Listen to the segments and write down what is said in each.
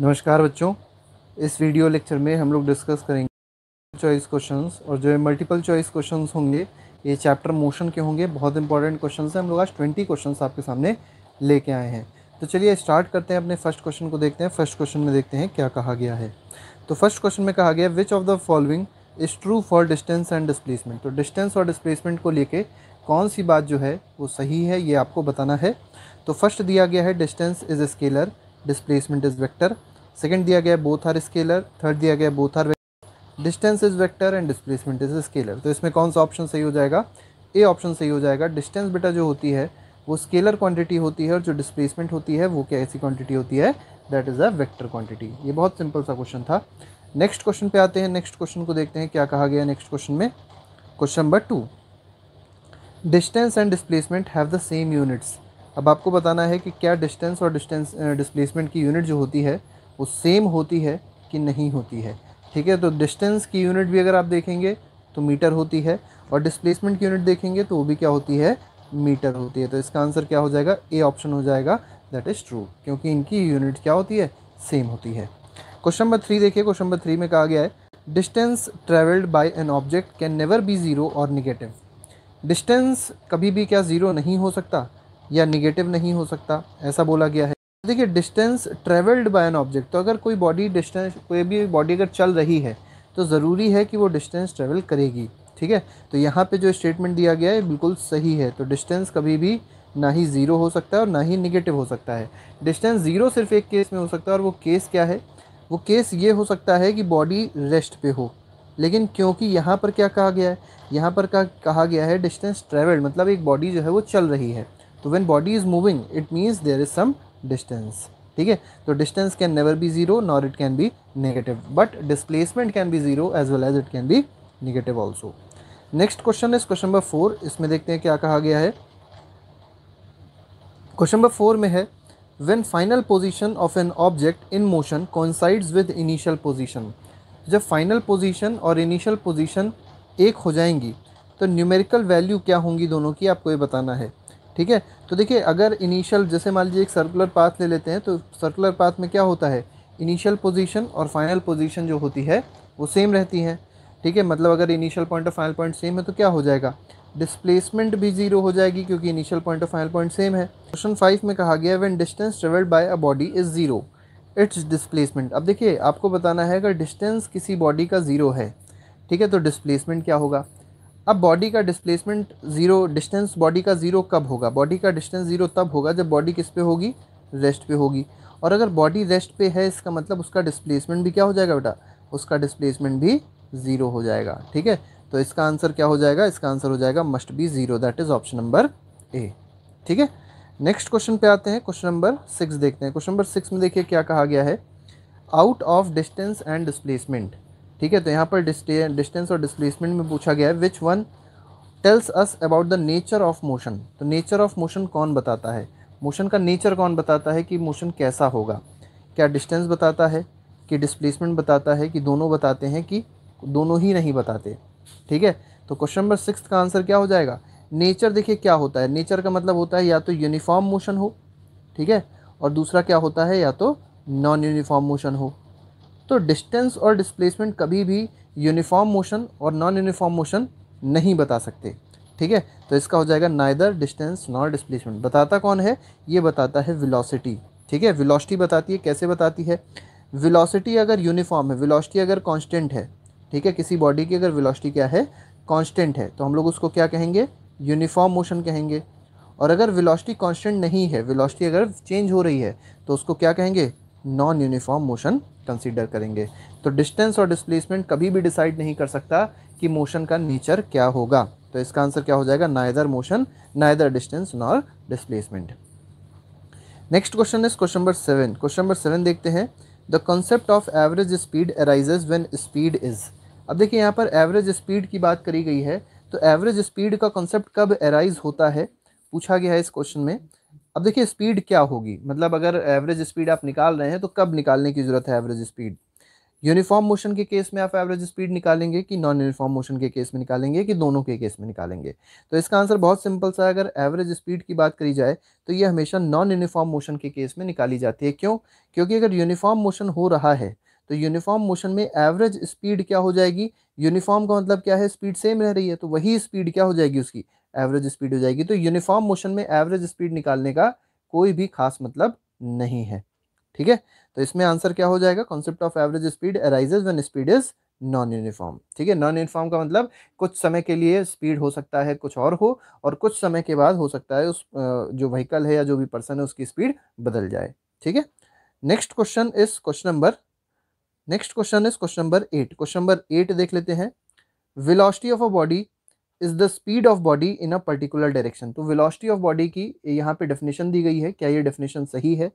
नमस्कार बच्चों इस वीडियो लेक्चर में हम लोग डिस्कस करेंगे चॉइस क्वेश्चंस और जो मल्टीपल चॉइस क्वेश्चंस होंगे ये चैप्टर मोशन के होंगे बहुत इंपॉर्टेंट क्वेश्चन हैं हम लोग आज ट्वेंटी क्वेश्चन आपके सामने लेके आए हैं तो चलिए स्टार्ट करते हैं अपने फर्स्ट क्वेश्चन को देखते हैं फर्स्ट क्वेश्चन में देखते हैं क्या कहा गया है तो फर्स्ट क्वेश्चन में कहा गया which of the following is true for distance and displacement तो डिस्टेंस और डिस्प्लेसमेंट को लेके कौन सी बात जो है वो सही है ये आपको बताना है तो फर्स्ट दिया गया है distance is scalar displacement is vector second दिया गया बोथ आर स्केलर थर्ड दिया गया both are distance is vector and displacement is scalar तो इसमें कौन सा ऑप्शन सही हो जाएगा ए ऑप्शन सही हो जाएगा डिस्टेंस बेटा जो होती है वो स्केलर क्वांटिटी होती है और जो डिस्प्लेसमेंट होती है वो क्या ऐसी क्वांटिटी होती है that is a vector quantity ये बहुत सिंपल सा क्वेश्चन था नेक्स्ट क्वेश्चन पे आते हैं नेक्स्ट क्वेश्चन को देखते हैं क्या कहा गया नेक्स्ट क्वेश्चन में question number two distance and displacement have the same units अब आपको बताना है कि क्या डिस्टेंस और डिस्टेंस डिस्प्लेसमेंट की यूनिट जो होती है वो सेम होती है कि नहीं होती है ठीक है तो डिस्टेंस की यूनिट भी अगर आप देखेंगे तो मीटर होती है और डिस्प्लेसमेंट की यूनिट देखेंगे तो वो भी क्या होती है मीटर होती है तो इसका आंसर क्या हो जाएगा ए ऑप्शन हो जाएगा दैट इज़ ट्रू क्योंकि इनकी यूनिट क्या होती है सेम होती है क्वेश्चन नंबर थ्री देखिए क्वेश्चन नंबर थ्री में कहा गया है distance travelled by an object can never be zero और निगेटिव डिस्टेंस कभी भी क्या ज़ीरो नहीं हो सकता या निगेटिव नहीं हो सकता ऐसा बोला गया है देखिए distance travelled by an object तो अगर कोई बॉडी डिस्टेंस कोई भी बॉडी अगर चल रही है तो ज़रूरी है कि वो डिस्टेंस ट्रेवल करेगी ठीक है तो यहाँ पे जो स्टेटमेंट दिया गया है बिल्कुल सही है तो डिस्टेंस कभी भी ना ही ज़ीरो हो सकता है और ना ही निगेटिव हो सकता है डिस्टेंस ज़ीरो सिर्फ एक केस में हो सकता है और वो केस क्या है वो केस ये हो सकता है कि बॉडी रेस्ट पे हो लेकिन क्योंकि यहाँ पर क्या कहा गया है यहाँ पर कहा कहा गया है डिस्टेंस ट्रेवल्ड मतलब एक बॉडी जो है वो चल रही है तो when body is moving it means there is some distance ठीक है तो distance can never be zero nor it can be negative but displacement can be zero as well as it can be negative also next question is question number four इसमें देखते हैं क्या कहा गया है क्वेश्चन नंबर फोर में है when final position of an object in motion coincides with initial position जब फाइनल पोजिशन और इनिशियल पोजिशन एक हो जाएंगी तो न्यूमेरिकल वैल्यू क्या होंगी दोनों की आपको ये बताना है ठीक है तो देखिए अगर इनिशियल जैसे मान लीजिए एक सर्कुलर पाथ ले लेते हैं तो सर्कुलर पाथ में क्या होता है इनिशियल पोजीशन और फाइनल पोजीशन जो होती है वो सेम रहती है ठीक है मतलब अगर इनिशियल पॉइंट और फाइनल पॉइंट सेम है तो क्या हो जाएगा डिस्प्लेसमेंट भी जीरो हो जाएगी क्योंकि इनिशियल पॉइंट और फाइनल पॉइंट सेम है क्वेश्चन फाइव में कहा गया when distance travelled by a body is zero its displacement अब देखिए आपको बताना है अगर डिस्टेंस किसी बॉडी का ज़ीरो है ठीक है तो डिस्प्लेसमेंट क्या होगा अब बॉडी का डिस्प्लेसमेंट ज़ीरो डिस्टेंस बॉडी का ज़ीरो कब होगा बॉडी का डिस्टेंस ज़ीरो तब होगा जब बॉडी किस पे होगी रेस्ट पे होगी और अगर बॉडी रेस्ट पे है इसका मतलब उसका डिस्प्लेसमेंट भी क्या हो जाएगा बेटा उसका डिस्प्लेसमेंट भी ज़ीरो हो जाएगा ठीक है तो इसका आंसर क्या हो जाएगा इसका आंसर हो जाएगा must be zero that is option number A ठीक है नेक्स्ट क्वेश्चन पे आते हैं क्वेश्चन नंबर सिक्स देखते हैं क्वेश्चन नंबर सिक्स में देखिए क्या कहा गया है out of distance and displacement ठीक है तो यहाँ पर डिस्टेंस और डिस्प्लेसमेंट में पूछा गया है which one tells us about the nature of motion तो नेचर ऑफ मोशन कौन बताता है मोशन का नेचर कौन बताता है कि मोशन कैसा होगा क्या डिस्टेंस बताता है कि डिस्प्लेसमेंट बताता है कि दोनों बताते हैं कि दोनों ही नहीं बताते ठीक है तो क्वेश्चन नंबर सिक्स का आंसर क्या हो जाएगा नेचर देखिए क्या होता है नेचर का मतलब होता है या तो यूनिफॉर्म मोशन हो ठीक है और दूसरा क्या होता है या तो नॉन यूनिफॉर्म मोशन हो तो डिस्टेंस और डिस्प्लेसमेंट कभी भी यूनिफॉर्म मोशन और नॉन यूनिफॉर्म मोशन नहीं बता सकते ठीक है तो इसका हो जाएगा नाइदर डिस्टेंस नॉर डिस्प्लेसमेंट बताता कौन है ये बताता है विलोसिटी ठीक है विलोसिटी बताती है कैसे बताती है विलोसिटी अगर यूनिफॉर्म है विलोसिटी अगर कांस्टेंट है ठीक है किसी बॉडी की अगर विलोसिटी क्या है कांस्टेंट है तो हम लोग उसको क्या कहेंगे यूनिफॉर्म मोशन कहेंगे और अगर विलोसिटी कांस्टेंट नहीं है विलोसिटी अगर चेंज हो रही है तो उसको क्या कहेंगे नॉन यूनिफॉर्म मोशन कंसीडर करेंगे तो डिस्टेंस और डिस्प्लेसमेंट कभी भी डिसाइड नहीं कर सकता कि मोशन का नेचर क्या होगा तो इसका आंसर क्या हो जाएगा neither motion neither distance nor displacement next question is question number seven question number seven देखते हैं the concept of average speed arises when speed is अब देखिए यहाँ पर एवरेज स्पीड की बात करी गई है तो एवरेज स्पीड का कॉन्सेप्ट कब अराइज होता है पूछा गया है इस क्वेश्चन में अब देखिए स्पीड क्या होगी मतलब अगर एवरेज स्पीड आप निकाल रहे हैं तो कब निकालने की ज़रूरत है एवरेज स्पीड यूनिफॉर्म मोशन के केस में आप एवरेज स्पीड निकालेंगे कि नॉन यूनिफॉर्म मोशन के केस में निकालेंगे कि दोनों के केस में निकालेंगे तो इसका आंसर बहुत सिंपल सा है अगर एवरेज स्पीड की बात करी जाए तो ये हमेशा नॉन यूनिफॉर्म मोशन के केस में निकाली जाती है क्यों क्योंकि अगर यूनिफॉर्म मोशन हो रहा है तो यूनिफॉर्म मोशन में एवरेज स्पीड क्या हो जाएगी यूनिफॉर्म का मतलब क्या है स्पीड सेम रह रही है तो वही स्पीड क्या हो जाएगी उसकी एवरेज स्पीड हो जाएगी तो यूनिफॉर्म मोशन में एवरेज स्पीड निकालने का कोई भी खास मतलब नहीं है ठीक है तो इसमें आंसर क्या हो जाएगा concept of average speed arises when speed is non uniform ठीक है नॉन यूनिफॉर्म का मतलब कुछ समय के लिए स्पीड हो सकता है कुछ और हो और कुछ समय के बाद हो सकता है उस जो व्हीकल है या जो भी पर्सन है उसकी स्पीड बदल जाए ठीक है next question is question number next question is question number eight question number eight देख लेते हैं velocity of a body is the speed of body in a particular direction तो वेलोसिटी ऑफ बॉडी की यहाँ पे डेफिनेशन दी गई है क्या ये डेफिनेशन सही है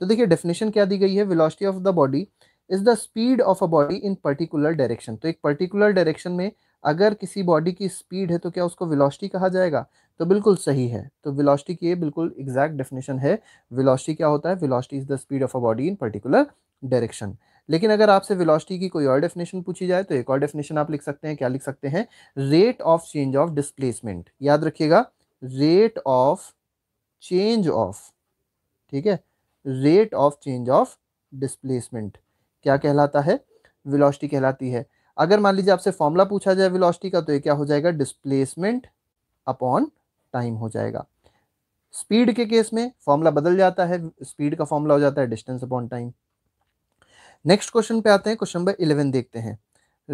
तो देखिए डेफिनेशन क्या दी गई है velocity of the body is the speed of a body in particular direction तो एक पर्टिकुलर डायरेक्शन में अगर किसी बॉडी की स्पीड है तो क्या उसको वेलोसिटी कहा जाएगा तो बिल्कुल सही है तो वेलोसिटी की ये बिल्कुल एग्जैक्ट डेफिनेशन है वेलोसिटी क्या होता है velocity is the speed of a body in particular direction लेकिन अगर आपसे वेलोसिटी की कोई और डेफिनेशन पूछी जाए तो एक और डेफिनेशन आप लिख सकते हैं क्या लिख सकते हैं rate of change of displacement याद रखिएगा रेट ऑफ चेंज ऑफ ठीक है rate of change of displacement क्या कहलाता है वेलोसिटी कहलाती है अगर मान लीजिए आपसे फॉर्मूला पूछा जाए वेलोसिटी का तो ये क्या हो जाएगा डिस्प्लेसमेंट अपॉन टाइम हो जाएगा स्पीड के केस में फॉर्मूला बदल जाता है स्पीड का फॉर्मूला हो जाता है distance upon time next question पे आते हैं क्वेश्चन नंबर इलेवन देखते हैं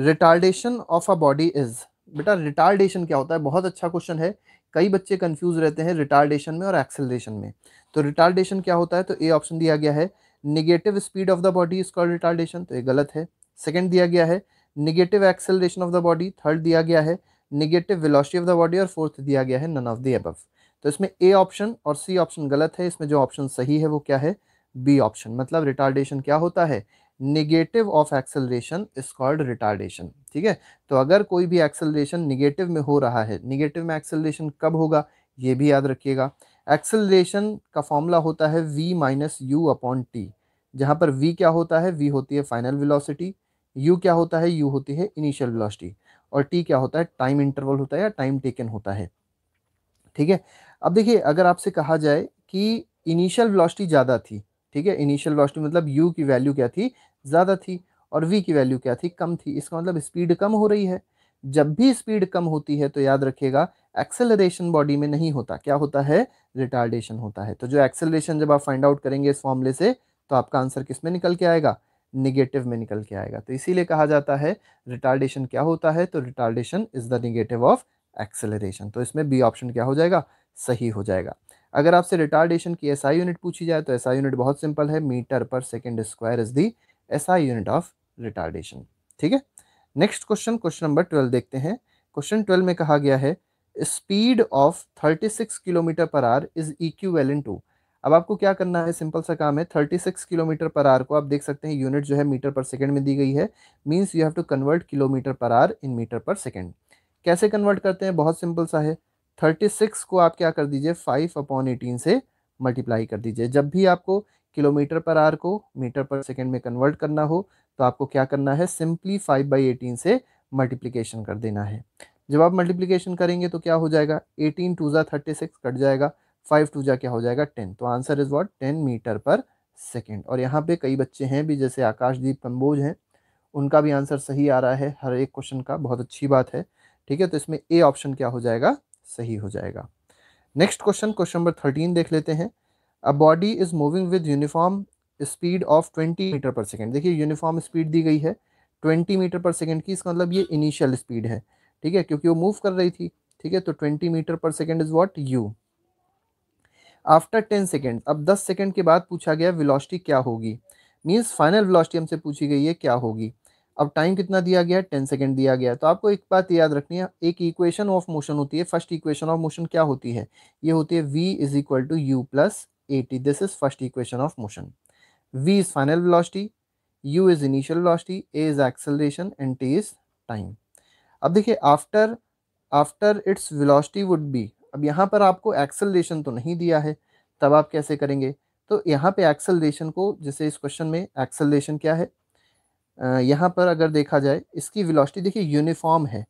retardation of a body is बेटा रिटार्डेशन क्या होता है बहुत अच्छा क्वेश्चन है कई बच्चे कंफ्यूज रहते हैं रिटार्डेशन में और एक्सेलरेशन में तो रिटार्डेशन क्या होता है तो ए ऑप्शन दिया गया है negative speed of the body is called retardation तो ये गलत है सेकेंड दिया गया है negative acceleration of the body third दिया गया है negative velocity of the body और फोर्थ दिया गया है नन ऑफ द अबव तो इसमें ए ऑप्शन और सी ऑप्शन गलत है इसमें जो ऑप्शन सही है वो क्या है बी ऑप्शन मतलब रिटार्डेशन क्या होता है negative of acceleration is called retardation ठीक है तो अगर कोई भी एक्सेलरेशन निगेटिव में हो रहा है निगेटिव में एक्सेलरेशन कब होगा ये भी याद रखिएगा एक्सेलरेशन का फॉर्मूला होता है v minus you upon t जहाँ पर v क्या होता है v होती है फाइनल विलोसिटी u क्या होता है u होती है इनिशियल विलोसिटी और t क्या होता है टाइम इंटरवल होता है या टाइम टेकन होता है ठीक है अब देखिए अगर आपसे कहा जाए कि इनिशियल विलोसिटी ज़्यादा थी ठीक है इनिशियल वेलोसिटी मतलब यू की वैल्यू क्या थी ज़्यादा थी और वी की वैल्यू क्या थी कम थी इसका मतलब स्पीड कम हो रही है जब भी स्पीड कम होती है तो याद रखिएगा एक्सेलरेशन बॉडी में नहीं होता क्या होता है रिटार्डेशन होता है तो जो एक्सेलरेशन जब आप फाइंड आउट करेंगे इस फॉर्मूले से तो आपका आंसर किस में निकल के आएगा निगेटिव में निकल के आएगा तो इसीलिए कहा जाता है रिटार्डेशन क्या होता है तो retardation is the negative of acceleration तो इसमें बी ऑप्शन क्या हो जाएगा सही हो जाएगा अगर आपसे रिटार्डेशन की एस आई यूनिट पूछी जाए तो एस आई यूनिट बहुत सिंपल है metre per second square is the S I unit of retardation ठीक है next question question number twelve देखते हैं क्वेश्चन ट्वेल्व में कहा गया है speed of thirty six kilometre per hour is equivalent to अब आपको क्या करना है सिंपल सा काम है thirty six kilometre per hour को आप देख सकते हैं यूनिट जो है मीटर पर सेकेंड में दी गई है means you have to convert kilometre per hour in metre per second कैसे कन्वर्ट करते हैं बहुत सिंपल सा है थर्टी सिक्स को आप क्या कर दीजिए फाइव अपॉन एटीन से मल्टीप्लाई कर दीजिए जब भी आपको किलोमीटर पर आर को मीटर पर सेकेंड में कन्वर्ट करना हो तो आपको क्या करना है सिंपली फाइव बाई एटीन से मल्टीप्लीकेशन कर देना है जब आप मल्टीप्लीकेशन करेंगे तो क्या हो जाएगा एटीन टू ज़ा थर्टी सिक्स कट जाएगा फाइव टू ज़ा क्या हो जाएगा टेन तो answer is what ten metre per second और यहाँ पे कई बच्चे हैं भी जैसे आकाशदीप कंबोज हैं उनका भी आंसर सही आ रहा है हर एक क्वेश्चन का बहुत अच्छी बात है ठीक है तो इसमें ए ऑप्शन क्या हो जाएगा सही हो जाएगा next question question number thirteen देख लेते हैं a body is moving with uniform speed of twenty metre per second देखिए यूनिफॉर्म स्पीड दी गई है ट्वेंटी मीटर पर सेकेंड की इसका मतलब ये इनिशियल स्पीड है ठीक है क्योंकि वो मूव कर रही थी ठीक है तो twenty metre per second is what you after ten second अब दस सेकेंड के बाद पूछा गया वेलोसिटी क्या होगी मीन्स फाइनल वेलोसिटी हमसे पूछी गई है क्या होगी अब टाइम कितना दिया गया है टेन सेकेंड दिया गया है तो आपको एक बात याद रखनी है एक इक्वेशन ऑफ मोशन होती है फर्स्ट इक्वेशन ऑफ मोशन क्या होती है ये होती है v is equal to you plus A t this is first equation of motion v is final velocity u is initial velocity a is acceleration and t is time अब देखिए after after its velocity would be अब यहाँ पर आपको acceleration तो नहीं दिया है तब आप कैसे करेंगे तो यहाँ पे एक्सेलरेशन को जैसे इस क्वेश्चन में एक्सेलरेशन क्या है यहाँ पर अगर देखा जाए इसकी वेलोसिटी देखिए यूनिफॉर्म है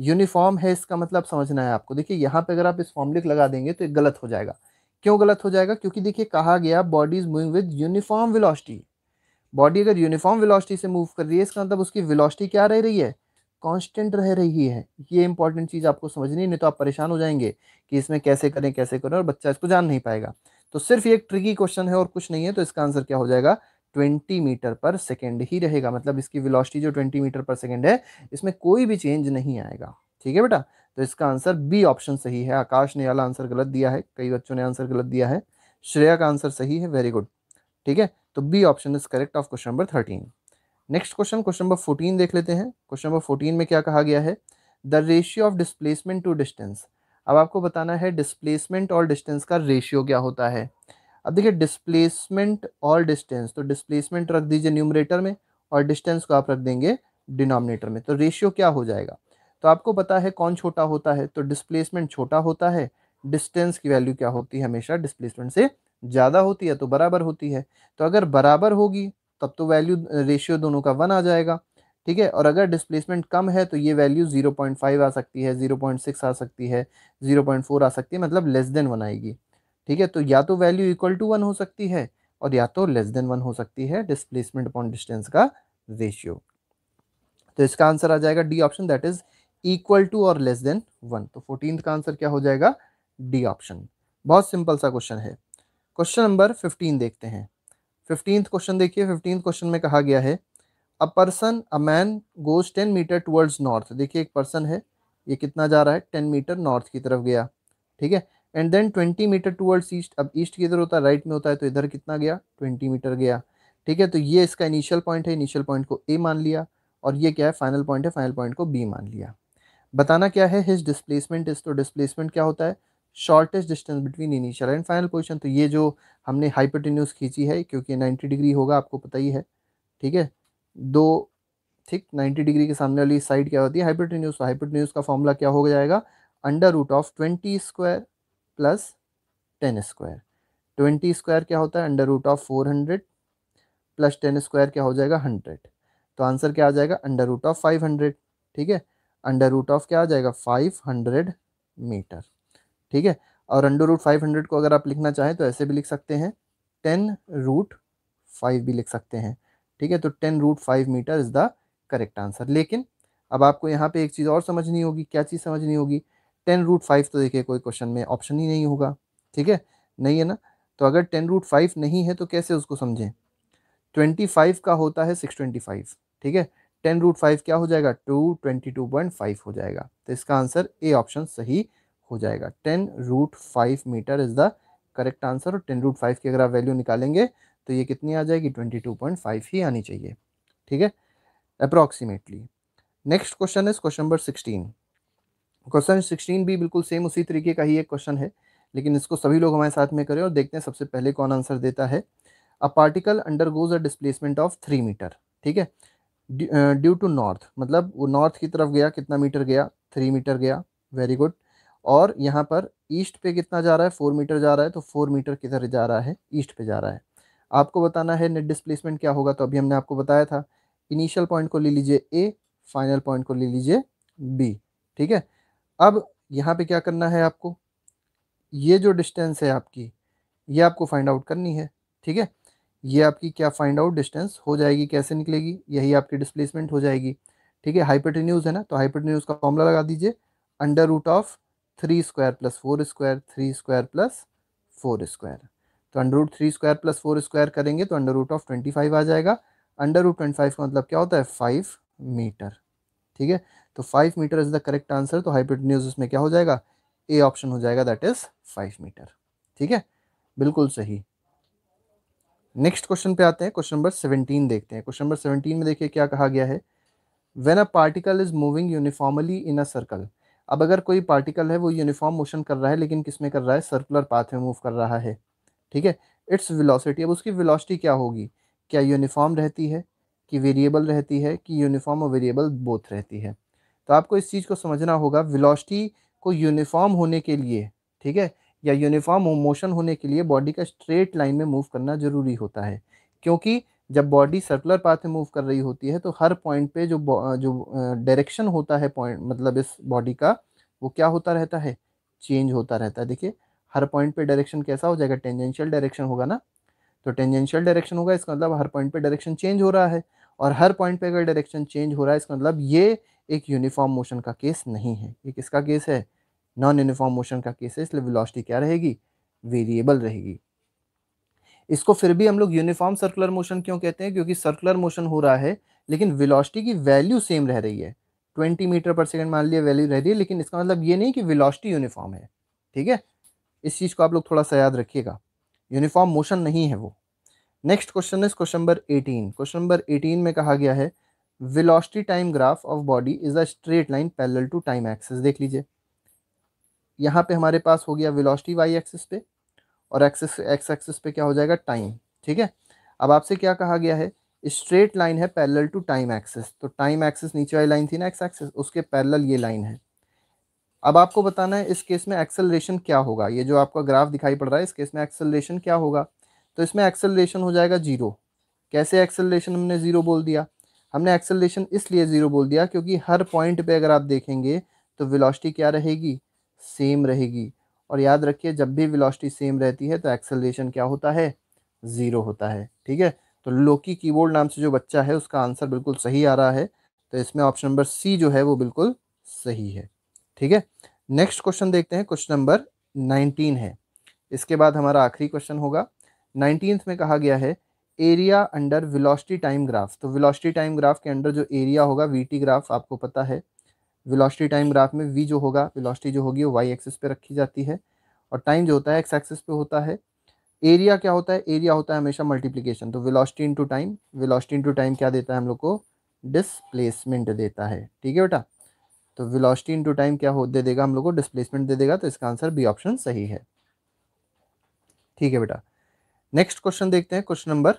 यूनिफॉर्म है इसका मतलब समझना है आपको देखिए यहाँ पर अगर आप इस फॉर्मलिक लगा देंगे तो गलत हो जाएगा क्यों गलत हो जाएगा क्योंकि देखिए कहा गया body is moving with uniform velocity body अगर यूनिफॉर्म वेलोसिटी से मूव कर रही है इसका मतलब उसकी वेलोसिटी क्या रह रही है कांस्टेंट रह रही है ये इंपॉर्टेंट चीज़ आपको समझनी नहीं तो आप परेशान हो जाएंगे कि इसमें कैसे करें कैसे करें और बच्चा इसको जान नहीं पाएगा तो सिर्फ ये एक ट्रिकी क्वेश्चन है और कुछ नहीं है तो इसका आंसर क्या हो जाएगा 20 मीटर पर सेकेंड ही रहेगा मतलब इसकी वेलोसिटी जो 20 मीटर पर सेकेंड है इसमें कोई भी चेंज नहीं आएगा ठीक है बेटा तो इसका आंसर बी ऑप्शन सही है आकाश ने वाला आंसर गलत दिया है कई बच्चों ने आंसर गलत दिया है श्रेया का आंसर सही है वेरी गुड ठीक है तो B option is correct of question number thirteen next question question number fourteen देख लेते हैं क्वेश्चन नंबर फोर्टीन में क्या कहा गया है the ratio of displacement to distance अब आपको बताना है डिस्प्लेसमेंट और डिस्टेंस का रेशियो क्या होता है अब देखिए डिस्प्लेसमेंट और डिस्टेंस तो डिस्प्लेसमेंट रख दीजिए न्यूमरेटर में और डिस्टेंस को आप रख देंगे डिनोमिनेटर में तो रेशियो क्या हो जाएगा तो आपको पता है कौन छोटा होता है तो डिस्प्लेसमेंट छोटा होता है डिस्टेंस की वैल्यू क्या होती है हमेशा डिस्प्लेसमेंट से ज़्यादा होती है तो बराबर होती है तो अगर बराबर होगी तब तो वैल्यू रेशियो दोनों का वन आ जाएगा ठीक है और अगर डिस्प्लेसमेंट कम है तो ये वैल्यू 0.5 आ सकती है 0.6 आ सकती है 0.4 आ सकती है मतलब लेस देन वन आएगी ठीक है तो या तो वैल्यू इक्वल टू वन हो सकती है और या तो लेस देन वन हो सकती है डिस्प्लेसमेंट अपॉन डिस्टेंस का रेशियो तो इसका आंसर आ जाएगा D option that is equal to और लेस देन वन तो फोर्टीन का आंसर क्या हो जाएगा डी ऑप्शन बहुत सिंपल सा क्वेश्चन है क्वेश्चन नंबर फिफ्टीन देखते हैं फिफ्टींथ क्वेश्चन देखिए फिफ्टींथ क्वेश्चन में कहा गया है a person a man goes ten metre towards north देखिए एक पर्सन है ये कितना जा रहा है टेन मीटर नॉर्थ की तरफ गया ठीक है and then twenty metre towards east अब ईस्ट किधर होता है राइट में होता है तो इधर कितना गया ट्वेंटी मीटर गया ठीक है तो ये इसका इनिशियल पॉइंट है इनिशियल पॉइंट को ए मान लिया और ये क्या है फाइनल पॉइंट है फाइनल पॉइंट को बी मान लिया बताना क्या है हिज डिस्प्लेसमेंट इज तो डिस्प्लेसमेंट क्या होता है shortest distance between initial and final position तो ये जो हमने हाइपोटेन्यूज खींची है क्योंकि नाइन्टी डिग्री होगा आपको पता ही है ठीक है दो ठीक नाइन्टी डिग्री के सामने वाली साइड क्या होती है हाइपोटेन्यूज तो हाइपोटेन्यूज का फॉर्मूला क्या हो जाएगा under root of twenty square plus ten square twenty square क्या होता है under root of four hundred plus ten square क्या हो जाएगा हंड्रेड तो आंसर क्या आ जाएगा under root of five hundred ठीक है अंडर रूट ऑफ क्या आ जाएगा फाइव हंड्रेड मीटर ठीक है और अंडर रूट फाइव हंड्रेड को अगर आप लिखना चाहें तो ऐसे भी लिख सकते हैं टेन रूट फाइव भी लिख सकते हैं ठीक है तो ten root five metre is the correct answer लेकिन अब आपको यहाँ पे एक चीज़ और समझनी होगी क्या चीज़ समझनी होगी टेन रूट फाइव तो देखिए कोई क्वेश्चन में ऑप्शन ही नहीं होगा ठीक है नहीं है ना तो अगर टेन रूट फाइव नहीं है तो कैसे उसको समझें ट्वेंटी फाइव का होता है सिक्स ट्वेंटी फाइव ठीक है टेन रूट फाइव क्या हो जाएगा two twenty two point five हो जाएगा तो इसका आंसर ए ऑप्शन सही हो जाएगा ten root five metre is the correct answer और टेन रूट फाइव की अगर आप वैल्यू निकालेंगे तो ये कितनी आ जाएगी ट्वेंटी टू पॉइंट फाइव ही आनी चाहिए ठीक है approximately next question is question number sixteen question sixteen भी बिल्कुल सेम उसी तरीके का ही एक क्वेश्चन है लेकिन इसको सभी लोग हमारे साथ में करें और देखते हैं सबसे पहले कौन आंसर देता है a particle undergoes a displacement of three metre ठीक है ड्यू टू नॉर्थ मतलब वो नॉर्थ की तरफ गया कितना मीटर गया थ्री मीटर गया वेरी गुड और यहाँ पर ईस्ट पे कितना जा रहा है फोर मीटर जा रहा है तो फोर मीटर किधर जा रहा है ईस्ट पे जा रहा है आपको बताना है नेट डिस्प्लेसमेंट क्या होगा तो अभी हमने आपको बताया था इनिशियल पॉइंट को ले लीजिए ए फाइनल पॉइंट को ले लीजिए बी ठीक है अब यहाँ पे क्या करना है आपको ये जो डिस्टेंस है आपकी ये आपको फाइंड आउट करनी है ठीक है ये आपकी क्या फाइंड आउट डिस्टेंस हो जाएगी कैसे निकलेगी यही आपकी डिस्प्लेसमेंट हो जाएगी ठीक है हाइपरटेन्यूज है ना तो हाइपरटेन्यूज का फॉर्मूला लगा दीजिए under root of three square plus four square three square plus four square तो under root three square plus four square करेंगे तो under root of twenty five आ जाएगा अंडर रूट ट्वेंटी फाइव का मतलब क्या होता है फाइव मीटर ठीक है तो five metre is the correct answer तो न्यूज उसमें क्या हो जाएगा ए ऑप्शन हो जाएगा दैट इज़ फाइव मीटर ठीक है बिल्कुल सही नेक्स्ट क्वेश्चन पे आते हैं क्वेश्चन नंबर सेवनटीन देखते हैं क्वेश्चन नंबर सेवनटीन में देखिए क्या कहा गया है when a particle is moving uniformly in a circle अब अगर कोई पार्टिकल है वो यूनिफॉर्म मोशन कर रहा है लेकिन किस में कर रहा है सर्कुलर पाथ में मूव कर रहा है ठीक है इट्स विलोसिटी अब उसकी विलोसिटी क्या होगी क्या यूनिफॉर्म रहती है कि वेरिएबल रहती है कि यूनिफॉर्म और वेरिएबल बोथ रहती है तो आपको इस चीज़ को समझना होगा विलोसटी को यूनिफॉर्म होने के लिए ठीक है या यूनिफॉर्म मोशन होने के लिए बॉडी का स्ट्रेट लाइन में मूव करना ज़रूरी होता है क्योंकि जब बॉडी सर्कुलर पाथ में मूव कर रही होती है तो हर पॉइंट पे जो जो डायरेक्शन होता है पॉइंट मतलब इस बॉडी का वो क्या होता रहता है चेंज होता रहता है देखिए हर पॉइंट पे डायरेक्शन कैसा हो जाएगा टेंजेंशियल डायरेक्शन होगा ना तो टेंजेंशियल डायरेक्शन होगा इसका मतलब हर पॉइंट पे डायरेक्शन चेंज हो रहा है और हर पॉइंट पे अगर डायरेक्शन चेंज हो रहा है इसका मतलब ये एक यूनिफॉर्म मोशन का केस नहीं है ये किसका केस है नॉन यूनिफॉर्म मोशन का केस है इसलिए वेलोसिटी क्या रहेगी वेरिएबल रहेगी इसको फिर भी हम लोग यूनिफॉर्म सर्कुलर मोशन क्यों कहते हैं क्योंकि सर्कुलर मोशन हो रहा है लेकिन वेलोसिटी की वैल्यू सेम रह रही है ट्वेंटी मीटर पर सेकेंड मान लिया वैल्यू रह रही है लेकिन इसका मतलब ये नहीं कि वेलोसिटी यूनिफॉर्म है ठीक है इस चीज़ को आप लोग थोड़ा सा याद रखिएगा यूनिफॉर्म मोशन नहीं है वो नेक्स्ट क्वेश्चन है question number eighteen question number eighteen में कहा गया है velocity time graph of body is a straight line parallel to time axis देख लीजिए यहाँ पे हमारे पास हो गया वेलोसिटी वाई एक्सिस पे और एक्सिस एक्स एक्सिस पे क्या हो जाएगा टाइम ठीक है अब आपसे क्या कहा गया है स्ट्रेट लाइन है पैरेलल टू टाइम एक्सिस तो टाइम एक्सिस नीचे वाली लाइन थी ना एक्स एक्सिस उसके पैरेलल ये लाइन है अब आपको बताना है इस केस में एक्सेलरेशन क्या होगा ये जो आपका ग्राफ दिखाई पड़ रहा है इस केस में एक्सेलरेशन क्या होगा तो इसमें एक्सेलरेशन हो जाएगा जीरो कैसे एक्सेलरेशन हमने ज़ीरो बोल दिया हमने एक्सेलेशन इसलिए ज़ीरो बोल दिया क्योंकि हर पॉइंट पे अगर आप देखेंगे तो वेलोसिटी क्या रहेगी सेम रहेगी और याद रखिए जब भी वेलोसिटी सेम रहती है तो एक्सेलेशन क्या होता है ज़ीरो होता है ठीक है तो लोकी कीबोर्ड नाम से जो बच्चा है उसका आंसर बिल्कुल सही आ रहा है तो इसमें ऑप्शन नंबर सी जो है वो बिल्कुल सही है ठीक है नेक्स्ट क्वेश्चन देखते हैं क्वेश्चन नंबर नाइनटीन है इसके बाद हमारा आखिरी क्वेश्चन होगा नाइनटीन में कहा गया है area under velocity time graph तो वेलोसिटी टाइम ग्राफ के अंडर जो एरिया होगा वीटी ग्राफ आपको पता है वेलोसिटी टाइम ग्राफ में वी जो होगा वेलोसिटी जो होगी वो वाई एक्सिस पे रखी जाती है और टाइम जो होता है एक्स एक्सिस पे होता है एरिया क्या होता है एरिया होता है हमेशा मल्टीप्लीकेशन तो velocity into time velocity into time क्या देता है हम लोग को डिसप्लेसमेंट देता है ठीक है बेटा तो वेलोसिटी इंटू टाइम क्या हो दे देगा हम लोग को डिसप्लेसमेंट दे देगा तो इसका आंसर बी ऑप्शन सही है ठीक है बेटा नेक्स्ट क्वेश्चन देखते हैं question number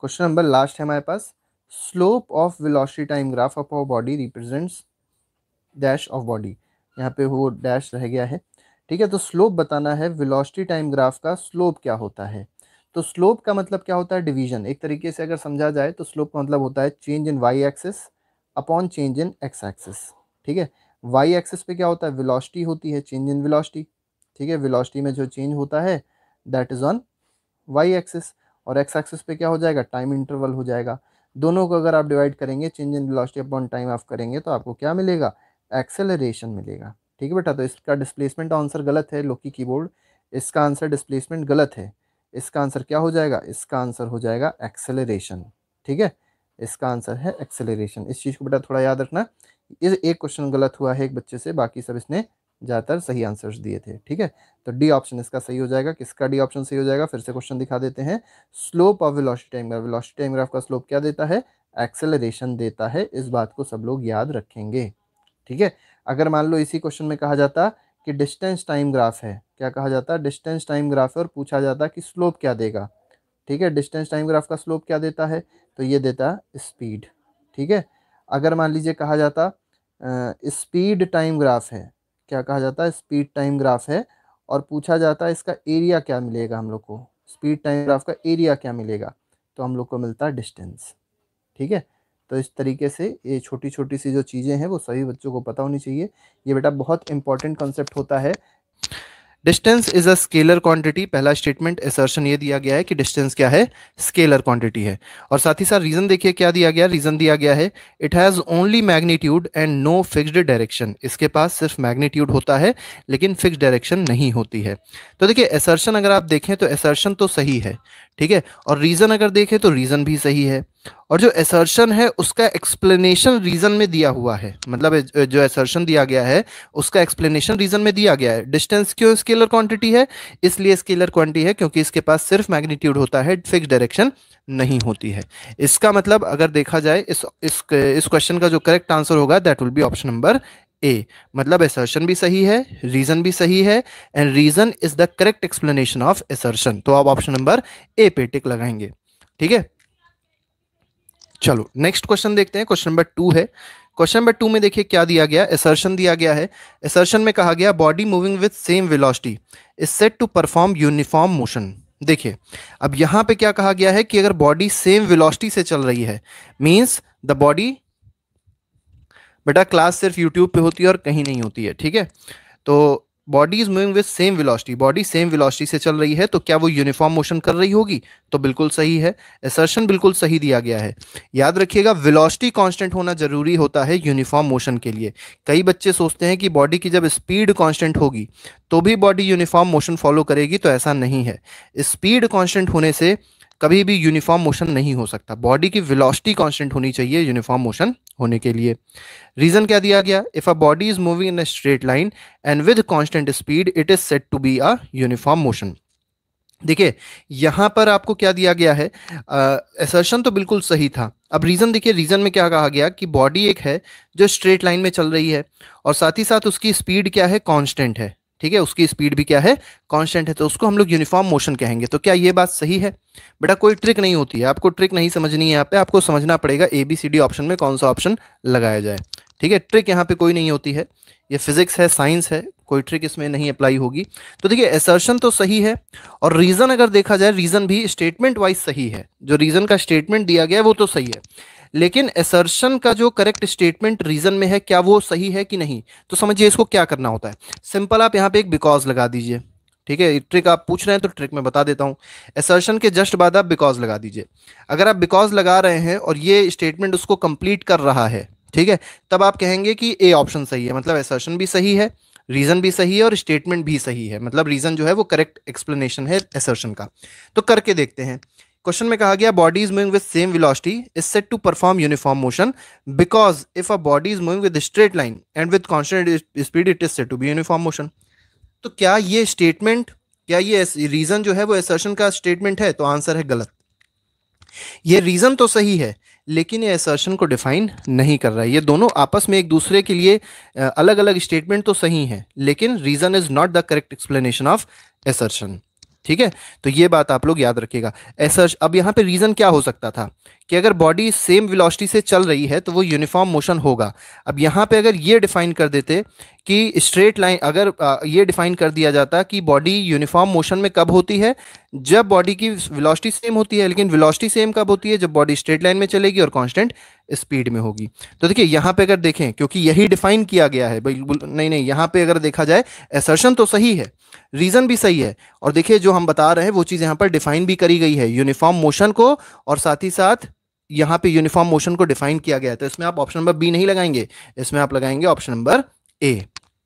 question number last है हमारे पास slope of velocity time graph of our body represents dash of body यहाँ पे वो डैश रह गया है ठीक है तो स्लोप बताना है विलोसिटी टाइम ग्राफ का स्लोप क्या होता है तो स्लोप का मतलब क्या होता है डिवीजन एक तरीके से अगर समझा जाए तो स्लोप का मतलब होता है change in Y axis upon change in x axis ठीक है वाई एक्सिस पे क्या होता है विलोसिटी होती है चेंज इन विलोसिटी ठीक है विलोसिटी में जो चेंज होता है that is on y axis और एक्स एक्सिस पे क्या हो जाएगा टाइम इंटरवल हो जाएगा दोनों को अगर आप डिवाइड करेंगे change in velocity upon time आप करेंगे तो आपको क्या मिलेगा एक्सेलरेशन मिलेगा ठीक है बेटा तो इसका डिस्प्लेसमेंट आंसर गलत है लोकी कीबोर्ड इसका आंसर डिस्प्लेसमेंट गलत है इसका आंसर क्या हो जाएगा इसका आंसर हो जाएगा एक्सेलरेशन ठीक है इसका आंसर है एक्सेलरेशन इस चीज़ को बेटा थोड़ा याद रखना इस एक क्वेश्चन गलत हुआ है एक बच्चे से बाकी सब इसने ज़्यादातर सही आंसर्स दिए थे ठीक है तो डी ऑप्शन इसका सही हो जाएगा किसका डी ऑप्शन सही हो जाएगा फिर से क्वेश्चन दिखा देते हैं slope of velocity time graph velocity का स्लोप क्या देता है एक्सेलरेशन देता है इस बात को सब लोग याद रखेंगे ठीक है अगर मान लो इसी क्वेश्चन में कहा जाता कि डिस्टेंस टाइम ग्राफ है क्या कहा जाता डिस्टेंस टाइम ग्राफ है और पूछा जाता कि स्लोप क्या देगा ठीक है डिस्टेंस टाइम ग्राफ का स्लोप क्या देता है तो ये देता स्पीड ठीक है अगर मान लीजिए कहा जाता स्पीड टाइम ग्राफ है क्या कहा जाता है स्पीड टाइम ग्राफ है और पूछा जाता है इसका एरिया क्या मिलेगा हम लोग को स्पीड टाइम ग्राफ का एरिया क्या मिलेगा तो हम लोग को मिलता है डिस्टेंस ठीक है तो इस तरीके से ये छोटी छोटी सी जो चीज़ें हैं वो सभी बच्चों को पता होनी चाहिए ये बेटा बहुत इंपॉर्टेंट कॉन्सेप्ट होता है distance is a scalar quantity पहला स्टेटमेंट एसर्शन ये दिया गया है कि डिस्टेंस क्या है स्केलर क्वांटिटी है और साथ ही साथ रीजन देखिए क्या दिया गया रीजन दिया गया है it has only magnitude and no fixed direction इसके पास सिर्फ मैग्नीट्यूड होता है लेकिन फिक्स डायरेक्शन नहीं होती है तो देखिए एसर्शन अगर आप देखें तो एसर्शन तो सही है ठीक है और रीजन अगर देखें तो रीजन भी सही है और जो एसर्शन है उसका एक्सप्लेनेशन रीजन में दिया हुआ है मतलब जो एसर्शन दिया गया है उसका एक्सप्लेनेशन रीजन में दिया गया है डिस्टेंस क्यों स्केलर क्वांटिटी है इसलिए स्केलर क्वांटिटी है क्योंकि इसके पास सिर्फ मैग्नीट्यूड होता है फिक्स डायरेक्शन नहीं होती है इसका मतलब अगर देखा जाए इस इस इस क्वेश्चन का जो करेक्ट आंसर होगा that will be option number A मतलब एसर्शन भी सही है रीजन भी सही है and reason is the correct explanation of assertion तो आप ऑप्शन नंबर ए पे टिक लगाएंगे ठीक है चलो नेक्स्ट क्वेश्चन देखते हैं क्वेश्चन नंबर टू है क्वेश्चन नंबर टू में देखिए क्या दिया गया एसर्शन दिया गया है एसर्शन में कहा गया body moving with same velocity is said to perform uniform motion देखिए अब यहां पे क्या कहा गया है कि अगर बॉडी सेम वेलोसिटी से चल रही है मींस द बॉडी बेटा क्लास सिर्फ यूट्यूब पे होती है और कहीं नहीं होती है ठीक है तो body is moving with same velocity body same velocity से चल रही है तो क्या वो यूनिफॉर्म मोशन कर रही होगी तो बिल्कुल सही है एसर्शन बिल्कुल सही दिया गया है याद रखिएगा विलॉसिटी कांस्टेंट होना जरूरी होता है यूनिफॉर्म मोशन के लिए कई बच्चे सोचते हैं कि बॉडी की जब स्पीड कांस्टेंट होगी तो भी बॉडी यूनिफॉर्म मोशन फॉलो करेगी तो ऐसा नहीं है स्पीड कॉन्स्टेंट होने से कभी भी यूनिफॉर्म मोशन नहीं हो सकता बॉडी की वेलोसिटी कांस्टेंट होनी चाहिए यूनिफॉर्म मोशन होने के लिए रीजन क्या दिया गया if a body is moving in a straight line and with constant speed it is said to be a uniform motion देखिए यहां पर आपको क्या दिया गया है एसर्शन तो बिल्कुल सही था अब रीज़न देखिए रीज़न में क्या कहा गया कि बॉडी एक है जो स्ट्रेट लाइन में चल रही है और साथ ही साथ उसकी स्पीड क्या है कांस्टेंट है ठीक है उसकी स्पीड भी क्या है कांस्टेंट है तो उसको हम लोग यूनिफॉर्म मोशन कहेंगे तो क्या ये बात सही है बेटा कोई ट्रिक नहीं होती है आपको ट्रिक नहीं समझनी है यहाँ पे आपको समझना पड़ेगा A B C D option में कौन सा ऑप्शन लगाया जाए ठीक है ट्रिक यहाँ पे कोई नहीं होती है ये फिजिक्स है साइंस है कोई ट्रिक इसमें नहीं अप्लाई होगी तो देखिए एसर्शन तो सही है और रीज़न अगर देखा जाए रीज़न भी स्टेटमेंट वाइज सही है जो रीज़न का स्टेटमेंट दिया गया है वो तो सही है लेकिन एसर्शन का जो करेक्ट स्टेटमेंट रीजन में है क्या वो सही है कि नहीं तो समझिए इसको क्या करना होता है सिंपल आप यहाँ पे एक बिकॉज लगा दीजिए ठीक है ट्रिक आप पूछ रहे हैं तो ट्रिक मैं बता देता हूँ एसर्शन के जस्ट बाद आप बिकॉज लगा दीजिए अगर आप बिकॉज लगा रहे हैं और ये स्टेटमेंट उसको कंप्लीट कर रहा है ठीक है तब आप कहेंगे कि ए ऑप्शन सही है मतलब एसर्शन भी सही है रीजन भी सही है और स्टेटमेंट भी सही है मतलब रीजन जो है वो करेक्ट एक्सप्लेनेशन है एसर्शन का तो करके देखते हैं क्वेश्चन में कहा गया body is moving with same velocity is said to perform uniform motion because if a body is moving with straight line and with constant speed it is said to be uniform motion तो क्या ये statement क्या ये reason जो है वो assertion का statement है तो आंसर है गलत ये रीजन तो सही है लेकिन ये एसर्शन को डिफाइन नहीं कर रहा है ये दोनों आपस में एक दूसरे के लिए अलग अलग स्टेटमेंट तो सही हैं लेकिन reason is not the correct explanation of assertion ठीक है तो ये बात आप लोग याद रखिएगा ऐसा अब यहाँ पे रीजन क्या हो सकता था कि अगर बॉडी सेम वेलोसिटी से चल रही है तो वो यूनिफॉर्म मोशन होगा अब यहाँ पे अगर ये डिफाइन कर देते कि स्ट्रेट लाइन अगर ये डिफाइन कर दिया जाता कि बॉडी यूनिफॉर्म मोशन में कब होती है जब बॉडी की वेलोसिटी सेम होती है लेकिन वेलोसिटी सेम कब होती है जब बॉडी स्ट्रेट लाइन में चलेगी और कांस्टेंट स्पीड में होगी तो देखिए यहाँ पे अगर देखें क्योंकि यही डिफाइन किया गया है बिल्कुल नहीं नहीं यहाँ पे अगर देखा जाए एसर्शन तो सही है रीजन भी सही है और देखिए जो हम बता रहे हैं वो चीज़ यहाँ पर डिफाइन भी करी गई है यूनिफॉर्म मोशन को और साथ ही साथ यहां पे यूनिफॉर्म मोशन को डिफाइन किया गया है तो इसमें आप ऑप्शन नंबर बी नहीं लगाएंगे इसमें आप लगाएंगे ऑप्शन नंबर ए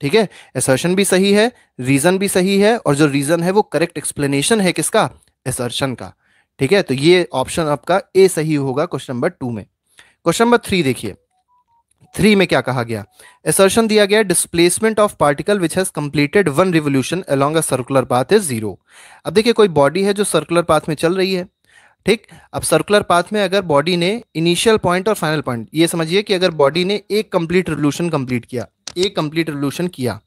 ठीक है एसर्शन भी सही है रीजन भी सही है और जो रीजन है वो करेक्ट एक्सप्लेनेशन है किसका एसर्शन का ठीक है तो ये ऑप्शन आपका ए सही होगा क्वेश्चन नंबर टू में क्वेश्चन नंबर थ्री देखिए थ्री में क्या कहा गया एसर्शन दिया गया displacement of particle which has completed one revolution along a circular path is zero अब देखिए कोई बॉडी है जो सर्कुलर पाथ में चल रही है ठीक अब सर्कुलर पाथ में अगर बॉडी ने इनिशियल पॉइंट और फाइनल पॉइंट ये समझिए कि अगर बॉडी ने एक कंप्लीट रिवोल्यूशन कंप्लीट किया एक कंप्लीट रिवोल्यूशन किया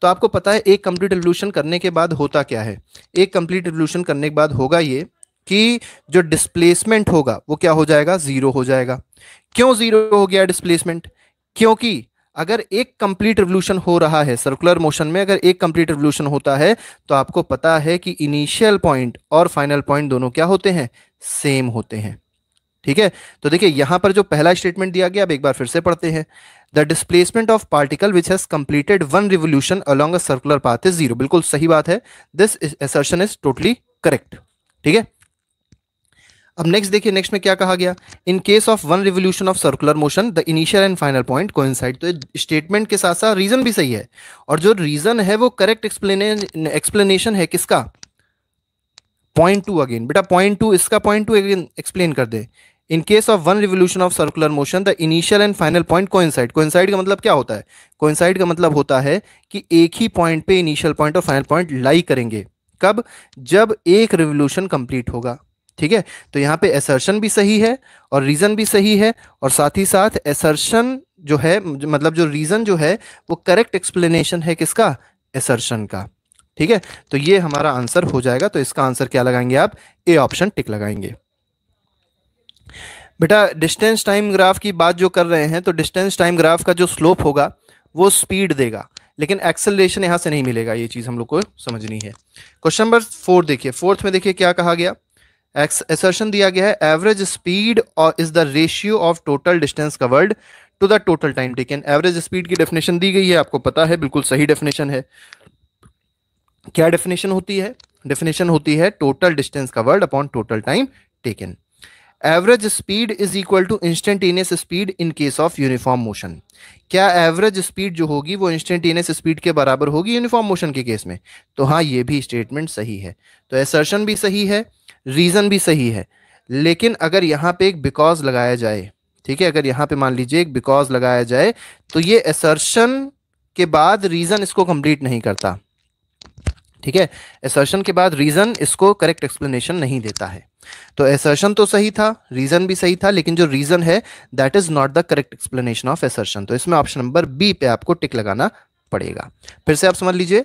तो आपको पता है एक कंप्लीट रिवोल्यूशन करने के बाद होता क्या है एक कंप्लीट रिवोल्यूशन करने के बाद होगा ये कि जो डिस्प्लेसमेंट होगा वो क्या हो जाएगा जीरो हो जाएगा क्यों जीरो हो गया डिस्प्लेसमेंट क्योंकि अगर एक कंप्लीट रिवोल्यूशन हो रहा है सर्कुलर मोशन में अगर एक कंप्लीट रिवोल्यूशन होता है तो आपको पता है कि इनिशियल पॉइंट और फाइनल पॉइंट दोनों क्या होते हैं सेम होते हैं ठीक है तो देखिए यहां पर जो पहला स्टेटमेंट दिया गया अब एक बार फिर से पढ़ते हैं the displacement of particle which has completed one revolution along a circular path is zero बिल्कुल सही बात है this assertion is totally correct ठीक है अब नेक्स्ट देखिए नेक्स्ट में क्या कहा गया in case of one revolution of circular motion the initial and final point coincide तो स्टेटमेंट के साथ साथ रीजन भी सही है और जो रीजन है वो करेक्ट एक्सप्लेन एक्सप्लेनेशन है किसका पॉइंट टू अगेन बेटा पॉइंट टू इसका पॉइंट टू अगेन एक्सप्लेन कर दे in case of one revolution of circular motion the initial and final point coincide coincide का मतलब क्या होता है कोइंसाइड का मतलब होता है कि एक ही पॉइंट पे इनिशियल पॉइंट और फाइनल पॉइंट लाई करेंगे कब जब एक रिवोल्यूशन कंप्लीट होगा ठीक है तो यहाँ पे एसर्शन भी सही है और रीज़न भी सही है और साथ ही साथ एसर्शन जो है मतलब जो रीज़न जो है वो करेक्ट एक्सप्लेनेशन है किसका एसर्शन का ठीक है तो ये हमारा आंसर हो जाएगा तो इसका आंसर क्या लगाएंगे आप ए ऑप्शन टिक लगाएंगे बेटा डिस्टेंस टाइम ग्राफ की बात जो कर रहे हैं तो डिस्टेंस टाइम ग्राफ का जो स्लोप होगा वो स्पीड देगा लेकिन एक्सेलरेशन यहां से नहीं मिलेगा ये चीज़ हम लोग को समझनी है क्वेश्चन नंबर फोर देखिए फोर्थ में देखिए क्या कहा गया एसर्शन दिया गया है एवरेज स्पीड और is the ratio of total distance covered to the total time taken average speed की डेफिनेशन दी गई है आपको पता है बिल्कुल सही डेफिनेशन है क्या डेफिनेशन होती है डेफिनेशन होती है total distance covered upon total time taken average speed is equal to instantaneous speed in case of uniform motion क्या एवरेज स्पीड जो होगी वो इंस्टेंटेनियस स्पीड के बराबर होगी यूनिफॉर्म मोशन के केस में तो हाँ ये भी स्टेटमेंट सही है तो एसर्शन भी सही है रीज़न भी सही है लेकिन अगर यहाँ पे एक बिकॉज लगाया जाए ठीक है अगर यहाँ पे मान लीजिए एक बिकॉज लगाया जाए तो ये एसर्शन के बाद रीज़न इसको कंप्लीट नहीं करता ठीक है एसर्शन के बाद रीजन इसको करेक्ट एक्सप्लेनेशन नहीं देता है तो एसर्शन तो सही था रीजन भी सही था लेकिन जो रीजन है that is not the correct explanation of assertion तो इसमें ऑप्शन नंबर बी पे आपको टिक लगाना पड़ेगा फिर से आप समझ लीजिए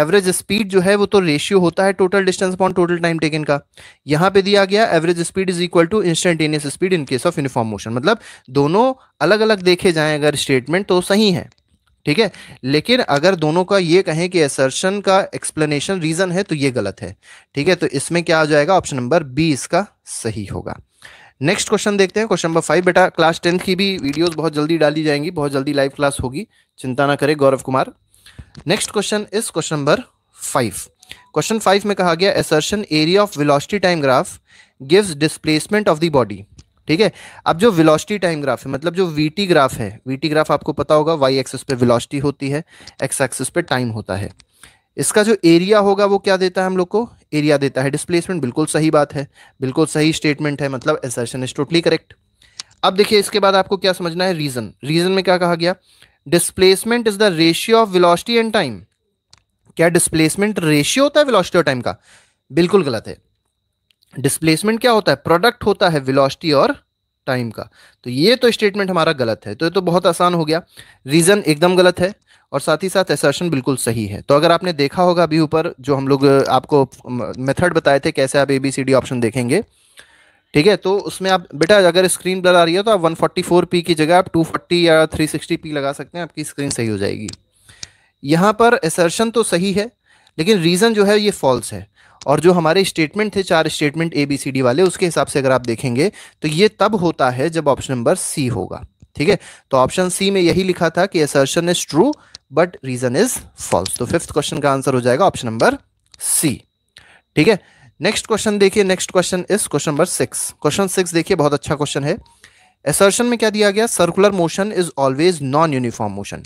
एवरेज स्पीड जो है वो तो रेशियो होता है total distance upon total time taken का यहां पे दिया गया average speed is equal to instantaneous speed in case of uniform motion मतलब दोनों अलग अलग देखे जाएं अगर स्टेटमेंट तो सही है ठीक है लेकिन अगर दोनों का ये कहें कि एसर्शन का एक्सप्लेनेशन रीजन है तो ये गलत है ठीक है तो इसमें क्या आ जाएगा ऑप्शन नंबर बी इसका सही होगा नेक्स्ट क्वेश्चन देखते हैं क्वेश्चन नंबर फाइव बेटा क्लास टेंथ की भी वीडियोस बहुत जल्दी डाली जाएंगी बहुत जल्दी लाइव क्लास होगी चिंता ना करें Gaurav Kumar next question is question number five question five में कहा गया assertion area of velocity time graph gives displacement of the body ठीक है अब जो वेलोसिटी टाइम ग्राफ है मतलब जो वीटी ग्राफ है वीटी ग्राफ आपको पता होगा वाई एक्सिस पे वेलोसिटी होती है एक्स एक्सिस पे टाइम होता है इसका जो एरिया होगा वो क्या देता है हम लोग को एरिया देता है डिस्प्लेसमेंट बिल्कुल सही बात है बिल्कुल सही स्टेटमेंट है मतलब एसर्शन इज टोटली करेक्ट अब देखिए इसके बाद आपको क्या समझना है रीजन रीजन में क्या कहा गया displacement is the ratio of velocity and time क्या डिस्प्लेसमेंट रेशियो होता है वेलोसिटी और टाइम का बिल्कुल गलत है डिस्प्लेसमेंट क्या होता है प्रोडक्ट होता है वेलोसिटी और टाइम का तो ये तो स्टेटमेंट हमारा गलत है तो ये तो बहुत आसान हो गया रीजन एकदम गलत है और साथ ही साथ एसर्शन बिल्कुल सही है तो अगर आपने देखा होगा अभी ऊपर जो हम लोग आपको मेथड बताए थे कैसे आप A B C D option देखेंगे ठीक है तो उसमें आप बेटा अगर स्क्रीन ब्लर आ रही है तो आप 144p की जगह आप 240 या 360p लगा सकते हैं आपकी स्क्रीन सही हो जाएगी यहाँ पर एसर्शन तो सही है लेकिन रीज़न जो है ये फॉल्स है और जो हमारे स्टेटमेंट थे चार statement A B C D वाले उसके हिसाब से अगर आप देखेंगे तो ये तब होता है जब ऑप्शन नंबर सी होगा ठीक है तो ऑप्शन सी में यही लिखा था कि assertion is true but reason is false तो फिफ्थ क्वेश्चन का आंसर हो जाएगा ऑप्शन नंबर सी ठीक है नेक्स्ट क्वेश्चन देखिए next question is question number six question six देखिए बहुत अच्छा क्वेश्चन है असर्शन में क्या दिया गया circular motion is always non uniform motion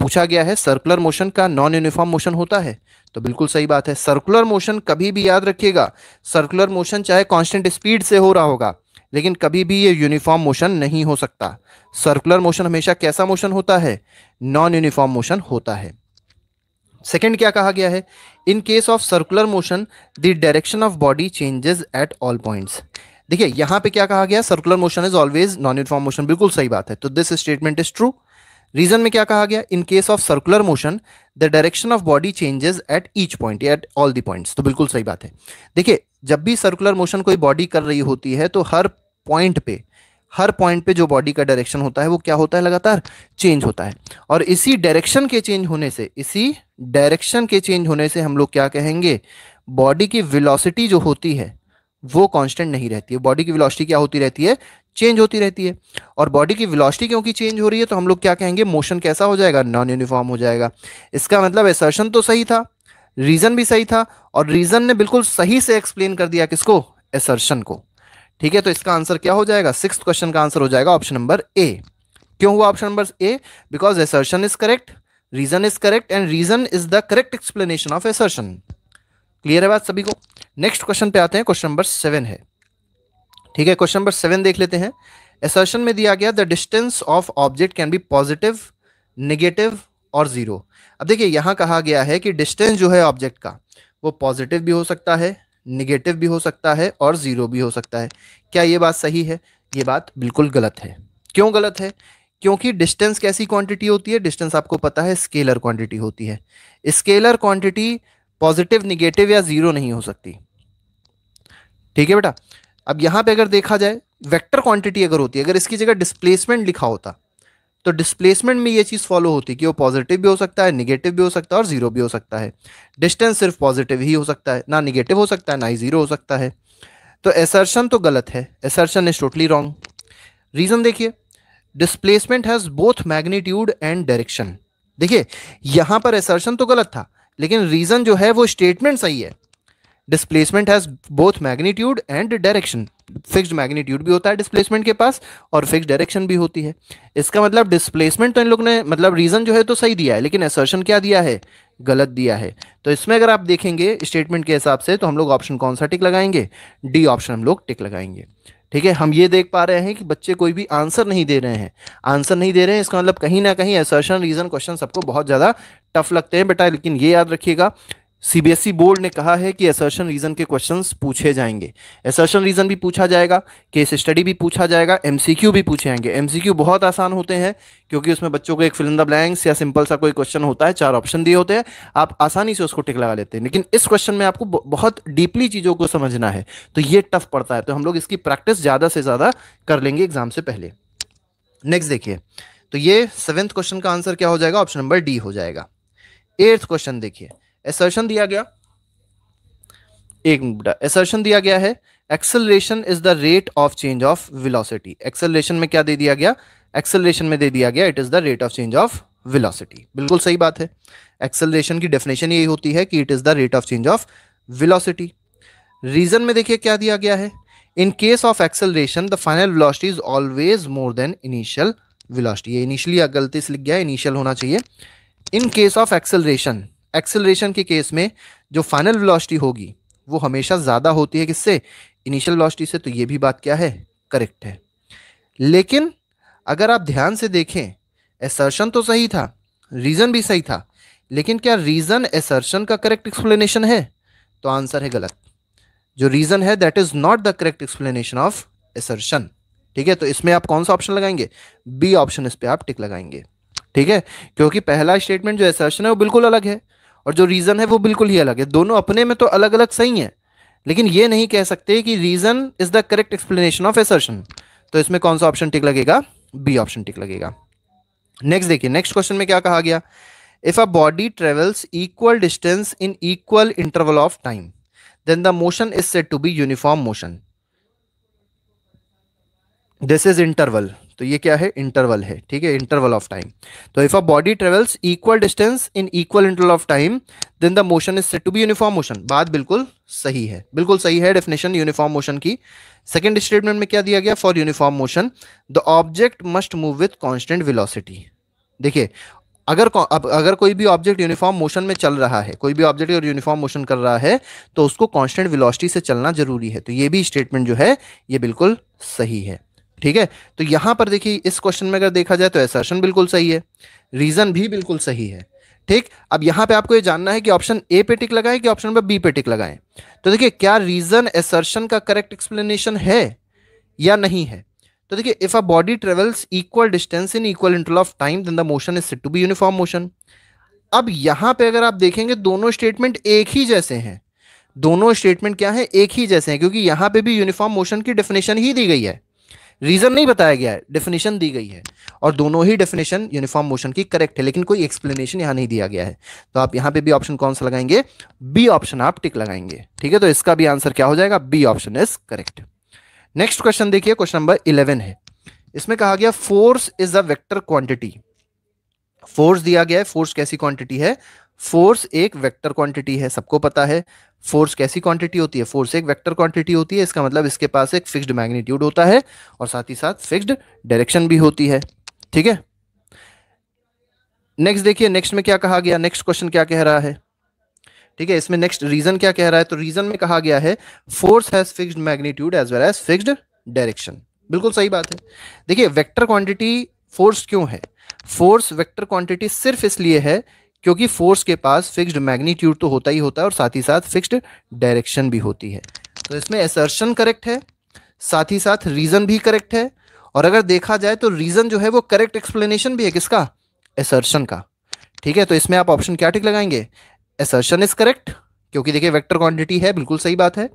पूछा गया है सर्कुलर मोशन का नॉन यूनिफॉर्म मोशन होता है तो बिल्कुल सही बात है सर्कुलर मोशन कभी भी याद रखिएगा सर्कुलर मोशन चाहे कांस्टेंट स्पीड से हो रहा होगा लेकिन कभी भी ये यूनिफॉर्म मोशन नहीं हो सकता सर्कुलर मोशन हमेशा कैसा मोशन होता है नॉन यूनिफॉर्म मोशन होता है सेकेंड क्या कहा गया है in case of circular motion the direction of body changes at all points देखिए यहां पे क्या कहा गया circular motion is always non uniform motion बिल्कुल सही बात है तो this statement is true reason में क्या कहा गया in case of circular motion the direction of body changes at each point at all the points तो बिल्कुल सही बात है देखिए जब भी सर्कुलर मोशन कोई बॉडी कर रही होती है तो हर पॉइंट पे हर पॉइंट पे जो बॉडी का डायरेक्शन होता है वो क्या होता है लगातार चेंज होता है और इसी डायरेक्शन के चेंज होने से इसी डायरेक्शन के चेंज होने से हम लोग क्या कहेंगे बॉडी की वेलोसिटी जो होती है वो कांस्टेंट नहीं रहती है बॉडी की वेलोसिटी क्या होती रहती है चेंज होती रहती है और बॉडी की वेलोसिटी क्योंकि चेंज हो रही है तो हम लोग क्या कहेंगे मोशन कैसा हो जाएगा नॉन यूनिफॉर्म हो जाएगा इसका मतलब एसर्शन तो सही था रीजन भी सही था और रीजन ने बिल्कुल सही से एक्सप्लेन कर दिया किसको एसर्शन को ठीक है तो इसका आंसर क्या हो जाएगा सिक्स क्वेश्चन का आंसर हो जाएगा ऑप्शन नंबर ए क्यों हुआ option number A because assertion is correct reason is correct and reason is the correct explanation of assertion clear है बात सभी को नेक्स्ट क्वेश्चन पे आते हैं क्वेश्चन नंबर सेवन है ठीक है क्वेश्चन नंबर सेवन देख लेते हैं एसर्शन में दिया गया the distance of object can be positive negative और जीरो अब देखिए यहां कहा गया है कि डिस्टेंस जो है ऑब्जेक्ट का वो पॉजिटिव भी हो सकता है निगेटिव भी हो सकता है और जीरो भी हो सकता है क्या ये बात सही है ये बात बिल्कुल गलत है क्यों गलत है क्योंकि डिस्टेंस कैसी क्वांटिटी होती है डिस्टेंस आपको पता है स्केलर क्वांटिटी होती है स्केलर क्वांटिटी पॉजिटिव निगेटिव या जीरो नहीं हो सकती ठीक है बेटा अब यहां पे अगर देखा जाए वेक्टर क्वांटिटी अगर होती है अगर इसकी जगह डिस्प्लेसमेंट लिखा होता तो डिस्प्लेसमेंट में ये चीज़ फॉलो होती कि वो पॉजिटिव भी हो सकता है निगेटिव भी हो सकता है और जीरो भी हो सकता है डिस्टेंस सिर्फ पॉजिटिव ही हो सकता है ना निगेटिव हो सकता है ना ही जीरो हो सकता है तो एसर्शन तो गलत है assertion is totally wrong reason देखिए displacement has both magnitude and direction देखिए यहां पर एसर्शन तो गलत था लेकिन रीजन जो है वो स्टेटमेंट सही है displacement has both magnitude and direction fixed magnitude भी होता है डिस्प्लेसमेंट के पास और फिक्स्ड डायरेक्शन भी होती है इसका मतलब डिस्प्लेसमेंट तो इन लोग ने मतलब रीजन जो है तो सही दिया है लेकिन असर्शन क्या दिया है गलत दिया है तो इसमें अगर आप देखेंगे स्टेटमेंट के हिसाब से तो हम लोग ऑप्शन कौन सा टिक लगाएंगे डी ऑप्शन हम लोग टिक लगाएंगे ठीक है हम ये देख पा रहे हैं कि बच्चे कोई भी आंसर नहीं दे रहे हैं आंसर नहीं दे रहे हैं इसका मतलब कहीं ना कहीं असर्शन रीजन क्वेश्चन सबको बहुत ज़्यादा टफ लगते हैं बेटा लेकिन ये याद रखिएगा सीबीएसई e बोर्ड ने कहा है कि एसर्शन रीजन के क्वेश्चंस पूछे जाएंगे असर्शन रीजन भी पूछा जाएगा केस स्टडी भी पूछा जाएगा एमसीक्यू भी पूछे जाएंगे एमसीक्यू बहुत आसान होते हैं क्योंकि उसमें बच्चों को एक फिल इन द ब्लैंक्स या सिंपल सा कोई क्वेश्चन होता है चार ऑप्शन दिए होते हैं आप आसानी से उसको टिक लगा लेते हैं लेकिन इस क्वेश्चन में आपको बहुत डीपली चीज़ों को समझना है तो ये टफ पड़ता है तो हम लोग इसकी प्रैक्टिस ज़्यादा से ज़्यादा कर लेंगे एग्जाम से पहले नेक्स्ट देखिए तो ये सेवेंथ क्वेश्चन का आंसर क्या हो जाएगा ऑप्शन नंबर डी हो जाएगा एट्थ क्वेश्चन देखिए एसर्शन दिया गया एक मिनट एसर्शन दिया गया है acceleration is the rate of change of velocity acceleration में क्या दे दिया गया एक्सेलरेशन में दे दिया गया it is the rate of change of velocity बिल्कुल सही बात है एक्सेलरेशन की डेफिनेशन यही होती है कि it is the rate of change of velocity reason में देखिए क्या दिया गया है in case of acceleration the final velocity is always more than initial velocity ये इनिशियली गलती से लिख गया इनिशियल होना चाहिए in case of acceleration acceleration के केस में जो फाइनल वेलोसिटी होगी वो हमेशा ज़्यादा होती है किससे इनिशियल वेलोसिटी से तो ये भी बात क्या है करेक्ट है लेकिन अगर आप ध्यान से देखें एसर्शन तो सही था रीज़न भी सही था लेकिन क्या रीज़न एसर्शन का करेक्ट एक्सप्लेनेशन है तो आंसर है गलत जो रीज़न है that is not the correct explanation of assertion ठीक है तो इसमें आप कौन सा ऑप्शन लगाएंगे बी ऑप्शन इस पर आप टिक लगाएंगे ठीक है क्योंकि पहला स्टेटमेंट जो एसर्शन है वो बिल्कुल अलग है और जो रीज़न है वो बिल्कुल ही अलग है दोनों अपने में तो अलग अलग सही है लेकिन ये नहीं कह सकते कि reason is the correct explanation of assertion तो इसमें कौन सा ऑप्शन टिक लगेगा बी ऑप्शन टिक लगेगा नेक्स्ट देखिए नेक्स्ट क्वेश्चन में क्या कहा गया if a body travels equal distance in equal interval of time then the motion is said to be uniform motion this is interval तो ये क्या है इंटरवल है ठीक है इंटरवल ऑफ टाइम तो if a body travels equal distance in equal interval of time then the motion is said to be uniform motion बात बिल्कुल सही है बिल्कुल सही है डेफिनेशन यूनिफॉर्म मोशन की सेकेंड स्टेटमेंट में क्या दिया गया for uniform motion the object must move with constant velocity देखिए अगर अब अगर कोई भी ऑब्जेक्ट यूनिफॉर्म मोशन में चल रहा है कोई भी ऑब्जेक्ट अगर यूनिफॉर्म मोशन कर रहा है तो उसको कांस्टेंट वेलोसिटी से चलना जरूरी है तो ये भी स्टेटमेंट जो है ये बिल्कुल सही है ठीक है तो यहां पर देखिए इस क्वेश्चन में अगर देखा जाए तो एसर्शन बिल्कुल सही है रीजन भी बिल्कुल सही है ठीक अब यहां पे आपको ये जानना है कि ऑप्शन ए पे टिक लगाएं कि ऑप्शन पे बी पे टिक लगाएं तो देखिए क्या रीजन एसर्शन का करेक्ट एक्सप्लेनेशन है या नहीं है तो देखिए if a body travels equal distance in equal interval of time then the motion is said to be uniform motion अब यहां पे अगर आप देखेंगे दोनों स्टेटमेंट एक ही जैसे हैं दोनों स्टेटमेंट क्या है एक ही जैसे हैं क्योंकि यहां पे भी यूनिफॉर्म मोशन की डेफिनेशन ही दी गई है रीजन नहीं बताया गया है डेफिनेशन दी गई है और दोनों ही डेफिनेशन यूनिफॉर्म मोशन की करेक्ट है लेकिन कोई एक्सप्लेनेशन यहाँ नहीं दिया गया है तो आप यहाँ पे भी ऑप्शन कौन सा लगाएंगे बी ऑप्शन आप टिक लगाएंगे ठीक है तो इसका भी आंसर क्या हो जाएगा B option is correct next question देखिए क्वेश्चन नंबर इलेवन है इसमें कहा गया force is a vector quantity force दिया गया है फोर्स कैसी क्वांटिटी है फोर्स एक वेक्टर क्वांटिटी है सबको पता है फोर्स कैसी क्वांटिटी होती है फोर्स एक वेक्टर क्वांटिटी होती है इसका मतलब इसके पास एक फिक्स्ड मैग्नीट्यूड होता है और साथ ही साथ फिक्स्ड डायरेक्शन भी होती है ठीक है नेक्स्ट देखिए नेक्स्ट में क्या कहा गया नेक्स्ट क्वेश्चन क्या कह रहा है ठीक है इसमें नेक्स्ट रीजन क्या कह रहा है तो रीजन में कहा गया है force has fixed magnitude as well as fixed direction बिल्कुल सही बात है देखिए वेक्टर क्वांटिटी फोर्स क्यों है फोर्स वेक्टर क्वांटिटी सिर्फ इसलिए है क्योंकि फोर्स के पास फिक्स्ड मैग्नीट्यूड तो होता ही होता है और साथ ही साथ फिक्स्ड डायरेक्शन भी होती है तो इसमें एसर्शन करेक्ट है साथ ही साथ रीजन भी करेक्ट है और अगर देखा जाए तो रीजन जो है वो करेक्ट एक्सप्लेनेशन भी है किसका एसर्शन का ठीक है तो इसमें आप ऑप्शन क्या टिक लगाएंगे एसर्शन इज करेक्ट क्योंकि देखिए वेक्टर क्वांटिटी है बिल्कुल सही बात है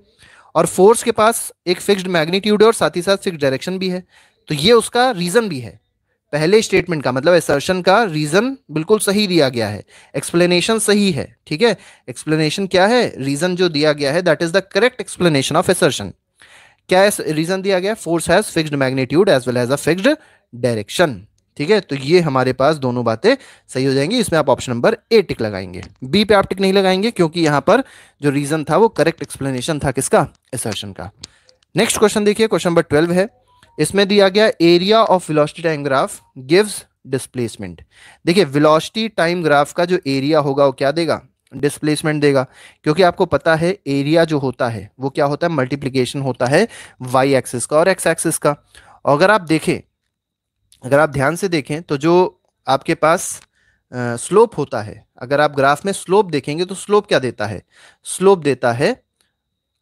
और फोर्स के पास एक फिक्स्ड मैग्नीट्यूड है और साथ ही साथ फिक्स डायरेक्शन भी है तो ये उसका रीजन भी है पहले स्टेटमेंट का मतलब एसर्शन का रीजन बिल्कुल सही दिया गया है एक्सप्लेनेशन सही है ठीक है एक्सप्लेनेशन क्या है रीजन जो दिया गया है that is the correct explanation of assertion क्या रीजन दिया गया force has fixed magnitude as well as a fixed direction ठीक है तो ये हमारे पास दोनों बातें सही हो जाएंगी इसमें आप ऑप्शन नंबर ए टिक लगाएंगे बी पे आप टिक नहीं लगाएंगे क्योंकि यहां पर जो रीजन था वो करेक्ट एक्सप्लेनेशन था किसका एसर्शन का नेक्स्ट क्वेश्चन देखिए क्वेश्चन नंबर ट्वेल्व है इसमें दिया गया area of velocity time graph gives displacement देखिए विलोसिटी टाइम ग्राफ का जो एरिया होगा वो क्या देगा डिस्प्लेसमेंट देगा क्योंकि आपको पता है एरिया जो होता है वो क्या होता है मल्टीप्लीकेशन होता है वाई एक्सिस का और एक्स एक्सिस का और अगर आप देखें अगर आप ध्यान से देखें तो जो आपके पास स्लोप होता है अगर आप ग्राफ में स्लोप देखेंगे तो स्लोप क्या देता है स्लोप देता है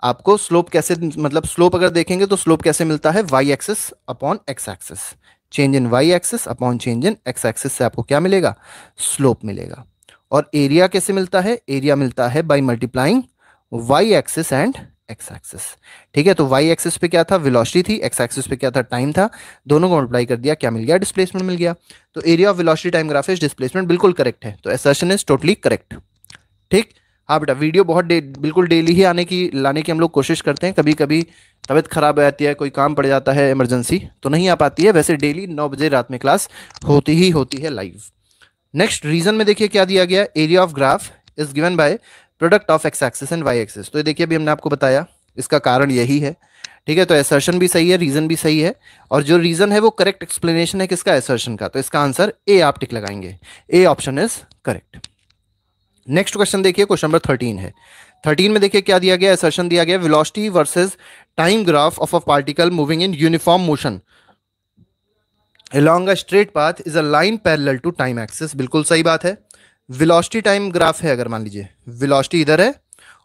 आपको स्लोप कैसे मतलब स्लोप अगर देखेंगे तो स्लोप कैसे मिलता है Y axis upon X axis change in Y axis upon change in x axis से आपको क्या मिलेगा स्लोप मिलेगा और एरिया कैसे मिलता है एरिया मिलता है by multiplying Y axis and X axis ठीक है तो वाई एक्सिस पे क्या था वेलोसिटी थी एक्स एक्सिस पे क्या था टाइम था दोनों को मल्टीप्लाई कर दिया क्या मिल गया डिस्प्लेसमेंट मिल गया तो area of velocity time graph displacement बिल्कुल करेक्ट है तो एसर्शन इज टोटली करेक्ट ठीक हाँ बेटा वीडियो बहुत डे बिल्कुल डेली ही आने की लाने की हम लोग कोशिश करते हैं कभी कभी तबीयत खराब हो जाती है कोई काम पड़ जाता है इमरजेंसी तो नहीं आ पाती है वैसे डेली नौ बजे रात में क्लास होती ही होती है लाइव नेक्स्ट रीजन में देखिए क्या दिया गया area of graph is given by product of X axis and Y axis तो ये देखिए अभी हमने आपको बताया इसका कारण यही है ठीक है तो एसर्शन भी सही है रीजन भी सही है और जो रीजन है वो करेक्ट एक्सप्लेनेशन है किसका एसर्शन का तो इसका आंसर ए आप टिक लगाएंगे A option is correct next question देखिए क्वेश्चन नंबर थर्टीन है थर्टीन में देखिए क्या दिया गया असर्शन दिया गया velocity versus time graph of a particle moving in uniform motion along a straight path is a line parallel to time axis बिल्कुल सही बात है वेलोसिटी टाइम ग्राफ है अगर मान लीजिए वेलोसिटी इधर है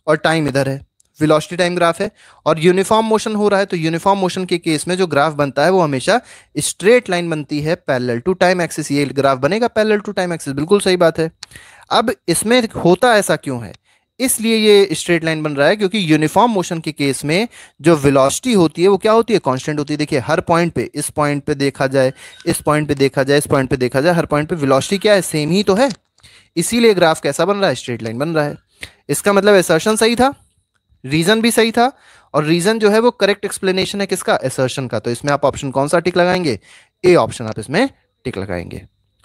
और टाइम इधर है वेलोसिटी टाइम ग्राफ है और यूनिफॉर्म मोशन हो रहा है तो यूनिफॉर्म मोशन के केस में जो ग्राफ बनता है वो हमेशा स्ट्रेट लाइन बनती है पैरेलल टू टाइम एक्सिस ये ग्राफ बनेगा पैरेलल टू टाइम एक्सिस बिल्कुल सही बात है अब इसमें होता ऐसा क्यों है इसलिए ये स्ट्रेट लाइन बन रहा है क्योंकि यूनिफॉर्म मोशन के केस में जो वेलोसिटी होती है वो क्या होती है कांस्टेंट होती है देखिए हर पॉइंट पे इस पॉइंट पे देखा जाए इस पॉइंट पे देखा जाए इस पॉइंट पे देखा जाए हर पॉइंट पे वेलोसिटी क्या है सेम ही तो है इसीलिए ग्राफ कैसा बन रहा है स्ट्रेट लाइन बन रहा है इसका मतलब एसर्शन सही था रीजन भी सही था और रीजन जो है वो करेक्ट एक्सप्लेनेशन है किसका एसर्शन का तो इसमें आप ऑप्शन कौन सा टिक लगाएंगे ए ऑप्शन आप इसमें टिक लगाएंगे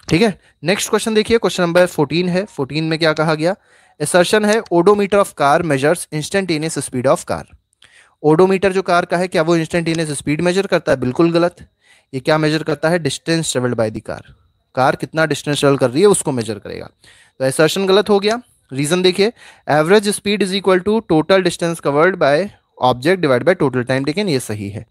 ठीक है नेक्स्ट क्वेश्चन देखिए क्वेश्चन नंबर फोर्टीन है फोर्टीन में क्या कहा गया एसर्शन है odometer of car measures instantaneous speed of car odometer जो कार का है क्या वो इंस्टेंटेनियस स्पीड मेजर करता है बिल्कुल गलत ये क्या मेजर करता है distance travelled by the car car कितना डिस्टेंस ट्रेवल कर रही है उसको मेजर करेगा तो एसर्शन गलत हो गया रीजन देखिए average speed is equal to total distance covered by object divide by total time taken ये सही है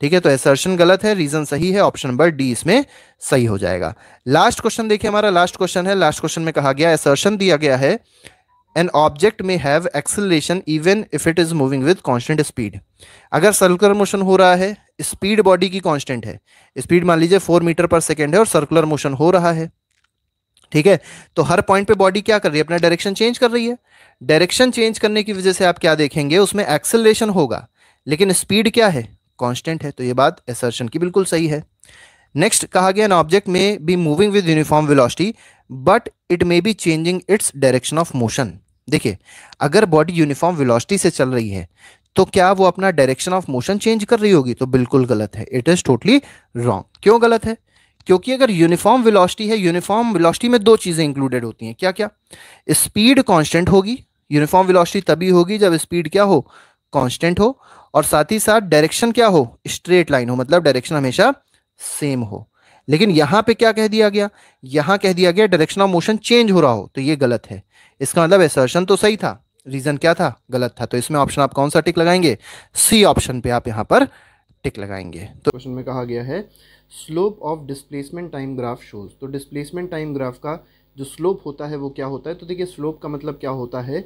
ठीक है तो एसर्शन गलत है रीजन सही है ऑप्शन नंबर डी इसमें सही हो जाएगा लास्ट क्वेश्चन देखिए हमारा लास्ट क्वेश्चन है लास्ट क्वेश्चन में कहा गया एसर्शन दिया गया है an object may have acceleration even if it is moving with constant speed अगर सर्कुलर मोशन हो रहा है स्पीड बॉडी की कॉन्स्टेंट है स्पीड मान लीजिए फोर मीटर पर सेकेंड है और सर्कुलर मोशन हो रहा है ठीक है तो हर पॉइंट पे बॉडी क्या कर रही है अपना डायरेक्शन चेंज कर रही है डायरेक्शन चेंज करने की वजह से आप क्या देखेंगे उसमें एक्सेलरेशन होगा लेकिन स्पीड क्या है कॉन्स्टेंट है तो ये बात एसर्शन की बिल्कुल सही है नेक्स्ट कहा गया an object may be moving with uniform velocity but it may be changing its direction of motion देखिए अगर बॉडी यूनिफॉर्म विलॉसिटी से चल रही है तो क्या वो अपना डायरेक्शन ऑफ मोशन चेंज कर रही होगी तो बिल्कुल गलत है इट इज टोटली रॉन्ग क्यों गलत है क्योंकि अगर यूनिफॉर्म वेलोसिटी है यूनिफॉर्म वेलोसिटी में दो चीज़ें इंक्लूडेड होती हैं क्या क्या स्पीड कांस्टेंट होगी यूनिफॉर्म वेलोसिटी तभी होगी जब स्पीड क्या हो कांस्टेंट हो और साथ ही साथ डायरेक्शन क्या हो स्ट्रेट लाइन हो मतलब डायरेक्शन हमेशा सेम हो लेकिन यहाँ पे क्या कह दिया गया यहाँ कह दिया गया डायरेक्शन ऑफ मोशन चेंज हो रहा हो तो ये गलत है इसका मतलब एसर्शन तो सही था रीजन क्या था गलत था तो इसमें ऑप्शन आप कौन सा टिक लगाएंगे सी ऑप्शन पे आप यहाँ पर टिक लगाएंगे तो क्वेश्चन में कहा गया है slope of displacement time graph shows तो डिस्प्लेसमेंट टाइम ग्राफ का जो स्लोप होता है वो क्या होता है तो देखिए स्लोप का मतलब क्या होता है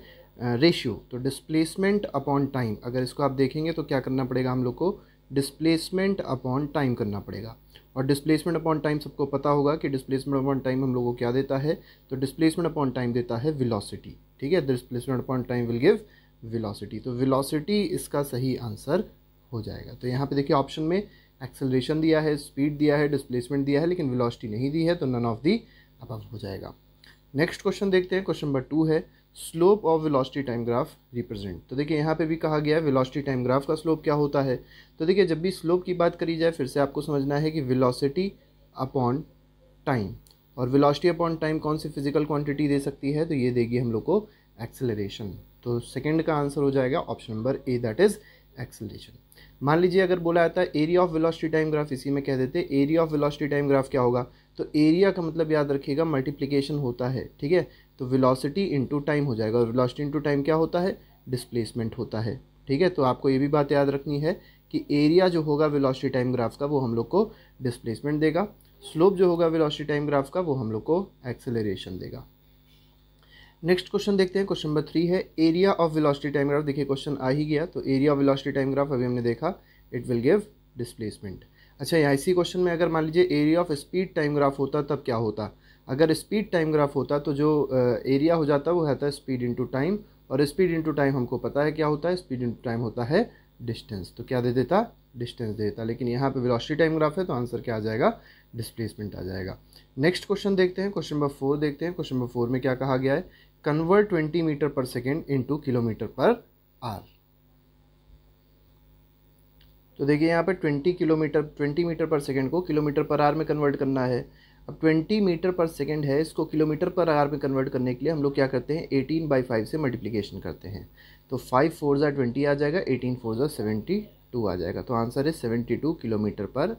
रेशियो तो डिस्प्लेसमेंट अपॉन टाइम अगर इसको आप देखेंगे तो क्या करना पड़ेगा हम लोग को डिस्प्लेसमेंट अपॉन टाइम करना पड़ेगा और डिस्प्लेसमेंट अपॉन टाइम सबको पता होगा कि डिस्प्लेसमेंट अपॉन टाइम हम लोगों को क्या देता है तो डिस्प्लेसमेंट अपॉन टाइम देता है विलोसिटी ठीक है displacement upon time will give velocity तो विलोसिटी इसका सही आंसर हो जाएगा तो यहाँ पे देखिए ऑप्शन में एक्सेलरेशन दिया है स्पीड दिया है डिस्प्लेसमेंट दिया है लेकिन वेलोसिटी नहीं दी है तो नन ऑफ दी अब हो जाएगा नेक्स्ट क्वेश्चन देखते हैं क्वेश्चन नंबर टू है slope of velocity time graph represent तो देखिए यहाँ पे भी कहा गया है वेलोसिटी टाइम ग्राफ का स्लोप क्या होता है तो देखिए जब भी स्लोप की बात करी जाए फिर से आपको समझना है कि वेलोसिटी अपॉन टाइम और वेलोसिटी अपॉन टाइम कौन सी फिजिकल क्वांटिटी दे सकती है तो ये देगी हम लोग को एक्सेलरेशन तो सेकेंड का आंसर हो जाएगा option number A that is acceleration मान लीजिए अगर बोला जाता है area of velocity time graph इसी में कह देते हैं area of velocity time graph क्या होगा तो एरिया का मतलब याद रखिएगा मल्टीप्लिकेशन होता है ठीक है तो वेलोसिटी इनटू टाइम हो जाएगा और वेलोसिटी इनटू टाइम क्या होता है डिस्प्लेसमेंट होता है ठीक है तो आपको ये भी बात याद रखनी है कि एरिया जो होगा वेलोसिटी टाइम ग्राफ का वो हम लोग को डिस्प्लेसमेंट देगा स्लोप जो होगा वेलोसिटी टाइम ग्राफ का वो हम लोग को एक्सेलरेशन देगा नेक्स्ट क्वेश्चन देखते हैं क्वेश्चन नंबर थ्री है area of velocity time graph देखिए क्वेश्चन आ ही गया तो area of velocity time graph अभी हमने देखा इट विल गिव डिस्प्लेसमेंट अच्छा यहाँ इसी क्वेश्चन में अगर मान लीजिए area of speed time graph होता तब क्या होता अगर स्पीड टाइम ग्राफ होता तो जो एरिया uh, हो जाता वो रहता है स्पीड इंटू टाइम और स्पीड इंटू टाइम हमको पता है क्या होता है स्पीड इंटू टाइम होता है डिस्टेंस तो क्या दे देता डिस्टेंस दे देता लेकिन यहाँ पे विलॉसिटी टाइम ग्राफ है तो आंसर क्या आ जाएगा डिस्प्लेसमेंट आ जाएगा नेक्स्ट क्वेश्चन देखते हैं क्वेश्चन नंबर फोर देखते हैं क्वेश्चन नंबर फोर में क्या कहा गया है twenty 20 per second into kilometre per hour तो देखिए यहाँ पे 20 किलोमीटर 20 मीटर पर सेकेंड को किलोमीटर पर आर में कन्वर्ट करना है अब 20 मीटर पर सेकेंड है इसको किलोमीटर पर आर में कन्वर्ट करने के लिए हम लोग क्या करते हैं 18 बाई फाइव से मल्टीप्लीकेशन करते हैं तो फाइव फोर ज़ा ट्वेंटी आ जाएगा एटीन फोर ज़ा सेवेंटी टू आ जाएगा तो आंसर है seventy two kilometre per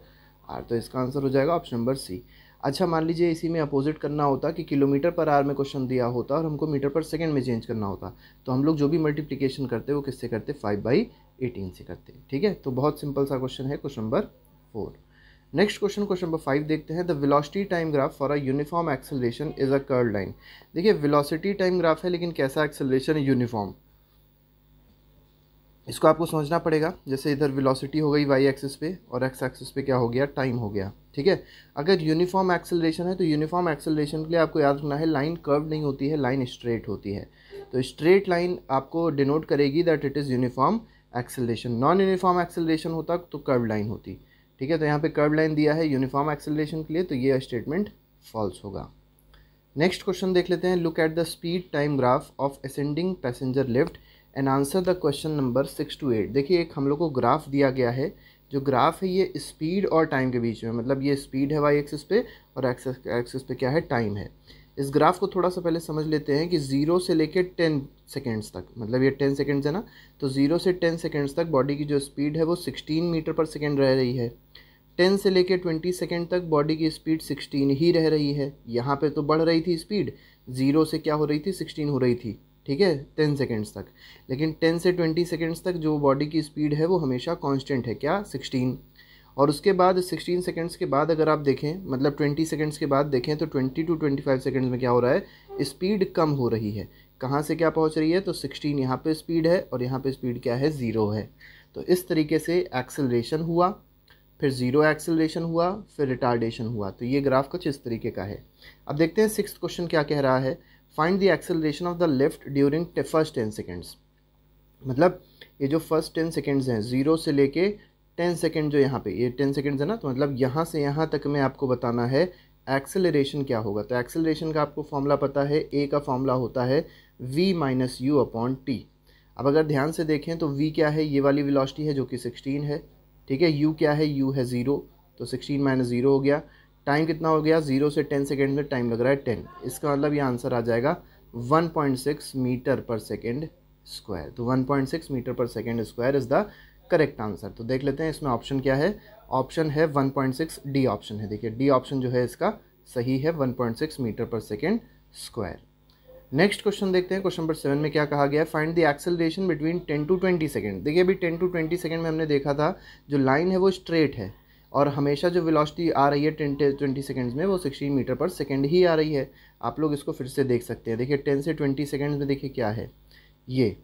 hour तो इसका आंसर हो जाएगा ऑप्शन नंबर सी अच्छा मान लीजिए इसी में अपोजिट करना होता कि किलोमीटर पर आर में क्वेश्चन दिया होता और हमको मीटर पर सेकंड में चेंज करना होता तो हम लोग जो भी मल्टीप्लिकेशन करते वो किससे करते फाइव बाई एटीन से करते ठीक है तो बहुत सिंपल सा क्वेश्चन है question number four next question question number five देखते हैं the velocity time graph for a uniform acceleration is a curved line देखिए विलॉसिटी टाइम ग्राफ है लेकिन कैसा एक्सेलरेशन यूनिफॉर्म इसको आपको समझना पड़ेगा जैसे इधर वेलोसिटी हो गई वाई एक्सिस पे और एक्स एक्सिस पे क्या हो गया टाइम हो गया ठीक है अगर यूनिफॉर्म एक्सेलरेशन है तो यूनिफॉर्म एक्सेलरेशन के लिए आपको याद रखना है लाइन कर्व नहीं होती है लाइन स्ट्रेट होती है तो स्ट्रेट लाइन आपको डिनोट करेगी that it is uniform acceleration non uniform acceleration होता तो कर्व लाइन होती ठीक है तो यहाँ पर कर्व लाइन दिया है यूनिफॉर्म एक्सेलरेशन के लिए तो ये स्टेटमेंट फॉल्स होगा नेक्स्ट क्वेश्चन देख लेते हैं look at the speed time graph of ascending passenger lift and answer the question number six to eight देखिए एक हम लोग को ग्राफ दिया गया है जो ग्राफ है ये स्पीड और टाइम के बीच में मतलब ये स्पीड है वाई एक्सिस पे और एक्सिस पे क्या है टाइम है इस ग्राफ को थोड़ा सा पहले समझ लेते हैं कि ज़ीरो से लेकर टेन सेकेंड्स तक मतलब ये टेन सेकेंड्स है ना तो ज़ीरो से टेन सेकेंड्स तक बॉडी की जो स्पीड है वो सिक्सटीन मीटर पर सेकेंड रह रही है टेन से लेकर ट्वेंटी सेकेंड तक बॉडी की स्पीड सिक्सटीन ही रह रही है यहाँ पर तो बढ़ रही थी स्पीड ज़ीरो से क्या हो रही थी सिक्सटीन हो रही थी ठीक है टेन सेकेंड्स तक लेकिन टेन से ट्वेंटी सेकेंड्स तक जो बॉडी की स्पीड है वो हमेशा कांस्टेंट है क्या सिक्सटीन और उसके बाद सिक्सटीन सेकेंड्स के बाद अगर आप देखें मतलब ट्वेंटी सेकेंड्स के बाद देखें तो twenty to twenty five seconds में क्या हो रहा है स्पीड कम हो रही है कहाँ से क्या पहुँच रही है तो सिक्सटीन यहाँ पर स्पीड है और यहाँ पर स्पीड क्या है ज़ीरो है तो इस तरीके से एक्सेलरेशन हुआ फिर ज़ीरो एक्सेलरेशन हुआ फिर रिटार्डेशन हुआ तो ये ग्राफ कुछ इस तरीके का है अब देखते हैं सिक्स क्वेश्चन क्या कह रहा है find the acceleration of the lift during first ten seconds मतलब ये जो फर्स्ट टेन सेकेंड्स हैं ज़ीरो से लेके टेन सेकेंड जो यहाँ पे ये टेन सेकेंड्स है ना तो मतलब यहाँ से यहाँ तक में आपको बताना है एक्सेलरेशन क्या होगा तो एक्सेलरेशन का आपको फॉर्मूला पता है ए का फॉर्मूला होता है V minus you upon T अब अगर ध्यान से देखें तो वी क्या है ये वाली विलॉसिटी है जो कि सिक्सटीन है ठीक है यू क्या है यू है ज़ीरो तो सिक्सटीन माइनस ज़ीरो हो गया टाइम कितना हो गया जीरो से टेन सेकेंड में टाइम लग रहा है टेन इसका मतलब ये आंसर आ जाएगा one point six metre per second square तो one point six metre per second square is the correct answer तो देख लेते हैं इसमें ऑप्शन क्या है ऑप्शन है one point six D option है देखिए डी ऑप्शन जो है इसका सही है one point six metre per second square next question देखते हैं क्वेश्चन नंबर सेवन में क्या कहा गया है find the acceleration between ten to twenty second देखिए अभी टेन टू ट्वेंटी सेकेंड में हमने देखा था जो लाइन है वो स्ट्रेट है और हमेशा जो वेलोसिटी आ रही है टेन टे ट्वेंटी सेकेंड्स में वो सिक्सटीन मीटर पर सेकेंड ही आ रही है आप लोग इसको फिर से देख सकते हैं देखिए टेन से ट्वेंटी सेकेंड्स में देखिए क्या है ये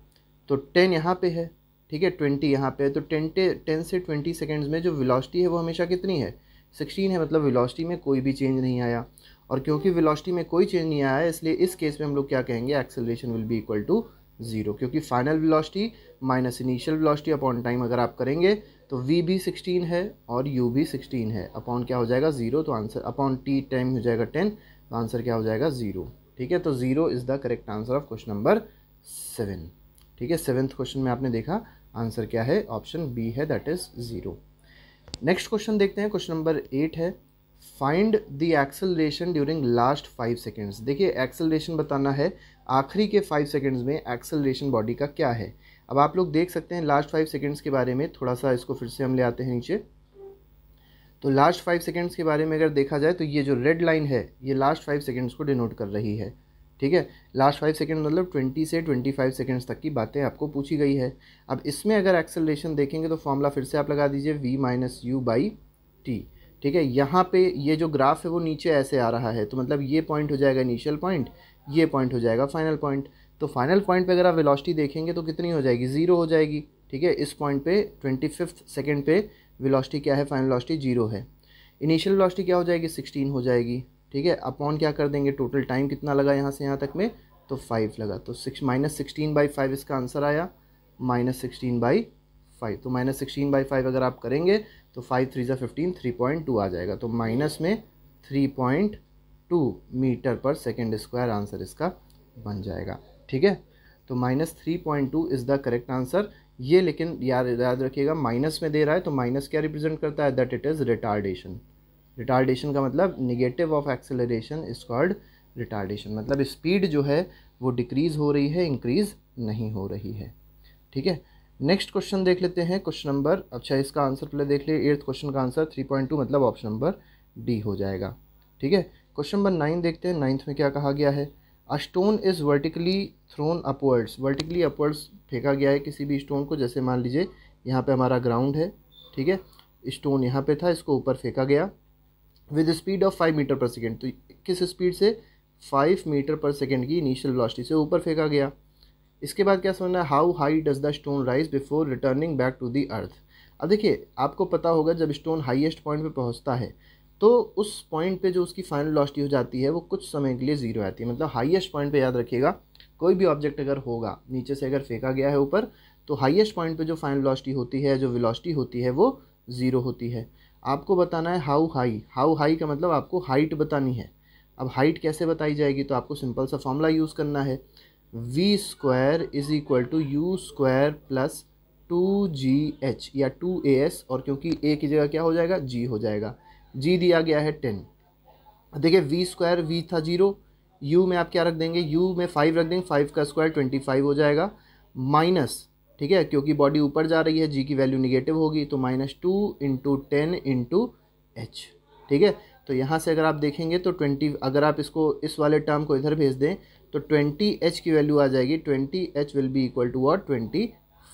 तो टेन यहाँ पे है ठीक है ट्वेंटी यहाँ पे है तो टेन टेन से ट्वेंटी सेकेंड्स में जो वेलोसिटी है वो हमेशा कितनी है सिक्सटीन है मतलब वेलोसिटी में कोई भी चेंज नहीं आया और क्योंकि वेलोसिटी में कोई चेंज नहीं आया इसलिए इस केस में हम लोग क्या कहेंगे acceleration will be equal to zero क्योंकि final velocity minus initial velocity upon time अगर आप करेंगे तो वी भी सिक्सटीन है और यू भी सिक्सटीन है अपॉन क्या हो जाएगा ज़ीरो तो आंसर अपॉन टी टाइम हो जाएगा टेन तो आंसर क्या हो जाएगा ज़ीरो ठीक है तो zero is the correct answer of question number seven ठीक है सेवन्थ क्वेश्चन में आपने देखा आंसर क्या है ऑप्शन बी है that is zero next question देखते हैं क्वेश्चन नंबर एट है find the acceleration during last five seconds देखिए एक्सेलरेशन बताना है आखिरी के फाइव सेकेंड्स में एक्सेलरेशन बॉडी का क्या है अब आप लोग देख सकते हैं लास्ट फाइव सेकेंड्स के बारे में थोड़ा सा इसको फिर से हम ले आते हैं नीचे तो लास्ट फाइव सेकेंड्स के बारे में अगर देखा जाए तो ये जो रेड लाइन है ये लास्ट फाइव सेकेंड्स को डिनोट कर रही है ठीक है लास्ट फाइव सेकेंड मतलब ट्वेंटी से ट्वेंटी फाइव सेकेंड्स तक की बातें आपको पूछी गई है अब इसमें अगर एक्सेलरेशन देखेंगे तो फॉर्मूला फिर से आप लगा दीजिए V minus U by T ठीक है यहाँ पे ये जो ग्राफ है वो नीचे ऐसे आ रहा है तो मतलब ये पॉइंट हो जाएगा इनिशियल पॉइंट ये पॉइंट हो जाएगा फाइनल पॉइंट तो फाइनल पॉइंट पे अगर आप वेलोसिटी देखेंगे तो कितनी हो जाएगी ज़ीरो हो जाएगी ठीक है इस पॉइंट पे ट्वेंटी फिफ्थ सेकेंड पे वेलोसिटी क्या है फाइनल वेलोसिटी जीरो है इनिशियल वेलोसिटी क्या हो जाएगी सिक्सटीन हो जाएगी ठीक है अपॉन क्या कर देंगे टोटल टाइम कितना लगा यहाँ से यहाँ तक में तो फाइव लगा तो six minus sixteen by five इसका आंसर आया माइनस सिक्सटीन बाई फाइव तो माइनस सिक्सटीन बाई फाइव अगर आप करेंगे तो फाइव थ्री ज़ा फिफ्टीन थ्री पॉइंट टू आ जाएगा तो माइनस में three point two metre per second square answer इसका बन जाएगा ठीक है तो minus three point two is the correct answer ये लेकिन याद याद रखिएगा माइनस में दे रहा है तो माइनस क्या रिप्रेजेंट करता है that it is retardation retardation का मतलब negative of acceleration is called retardation मतलब स्पीड जो है वो डिक्रीज़ हो रही है इंक्रीज़ नहीं हो रही है ठीक है नेक्स्ट क्वेश्चन देख लेते हैं क्वेश्चन नंबर अच्छा इसका आंसर पहले देख लिए एट्थ क्वेश्चन का आंसर थ्री पॉइंट टू मतलब ऑप्शन नंबर डी हो जाएगा ठीक है क्वेश्चन नंबर नाइन देखते हैं नाइन्थ में क्या कहा गया है a stone is vertically thrown upwards vertically upwards फेंका गया है किसी भी स्टोन को जैसे मान लीजिए यहाँ पे हमारा ग्राउंड है ठीक है स्टोन यहाँ पे था इसको ऊपर फेंका गया with speed of five metre per second तो किस स्पीड से फाइव मीटर पर सेकेंड की इनिशियल वेलोसिटी से ऊपर फेंका गया इसके बाद क्या समझना है how high does the stone rise before returning back to the earth अब देखिए आपको पता होगा जब स्टोन हाइएस्ट पॉइंट पर पहुँचता है तो उस पॉइंट पे जो उसकी फाइनल लॉस्टी हो जाती है वो कुछ समय के लिए ज़ीरो आती है मतलब हाईएस्ट पॉइंट पे याद रखिएगा कोई भी ऑब्जेक्ट अगर होगा नीचे से अगर फेंका गया है ऊपर तो हाईएस्ट पॉइंट पे जो फाइनल लॉस्टी होती है जो विलॉस्टी होती है वो ज़ीरो होती है आपको बताना है हाउ हाई हाउ हाई का मतलब आपको हाइट बतानी है अब हाइट कैसे बताई जाएगी तो आपको सिंपल सा फॉर्मूला यूज़ करना है V square is equal to U square plus two G H या टू ए एस और क्योंकि ए की जगह क्या हो जाएगा जी हो जाएगा जी दिया गया है टेन देखिए वी स्क्वायर वी था जीरो यू में आप क्या रख देंगे यू में फाइव रख देंगे फाइव का स्क्वायर ट्वेंटी फाइव हो जाएगा माइनस ठीक है क्योंकि बॉडी ऊपर जा रही है जी की वैल्यू निगेटिव होगी तो minus two into ten into H ठीक है तो यहाँ से अगर आप देखेंगे तो ट्वेंटी अगर आप इसको इस वाले टर्म को इधर भेज दें तो ट्वेंटी एच की वैल्यू आ जाएगी twenty H will be equal to what twenty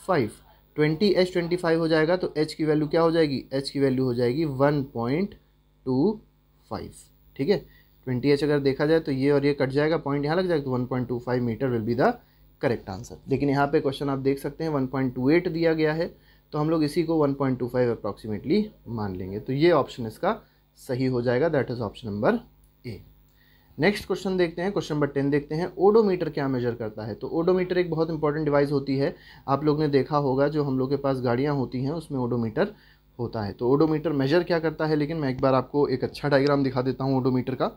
five twenty H twenty five हो जाएगा तो एच की वैल्यू क्या हो जाएगी एच की वैल्यू हो जाएगी वन पॉइंट टू फाइव ठीक है ट्वेंटी एच अगर देखा जाए तो ये और ये कट जाएगा पॉइंट यहाँ लग जाएगा तो one point two five metre will be the correct answer लेकिन यहाँ पे क्वेश्चन आप देख सकते हैं वन पॉइंट टू एट दिया गया है तो हम लोग इसी को one point two five approximately मान लेंगे तो ये ऑप्शन इसका सही हो जाएगा that is option number A next question देखते हैं क्वेश्चन नंबर टेन देखते हैं ओडोमीटर क्या मेजर करता है तो ओडोमीटर एक बहुत इंपॉर्टेंट डिवाइस होती है आप लोग ने देखा होगा जो हम लोग के पास गाड़ियाँ होती हैं उसमें ओडोमीटर होता है तो ओडोमीटर मेजर क्या करता है लेकिन मैं एक बार आपको एक अच्छा डायग्राम दिखा देता हूँ ओडोमीटर का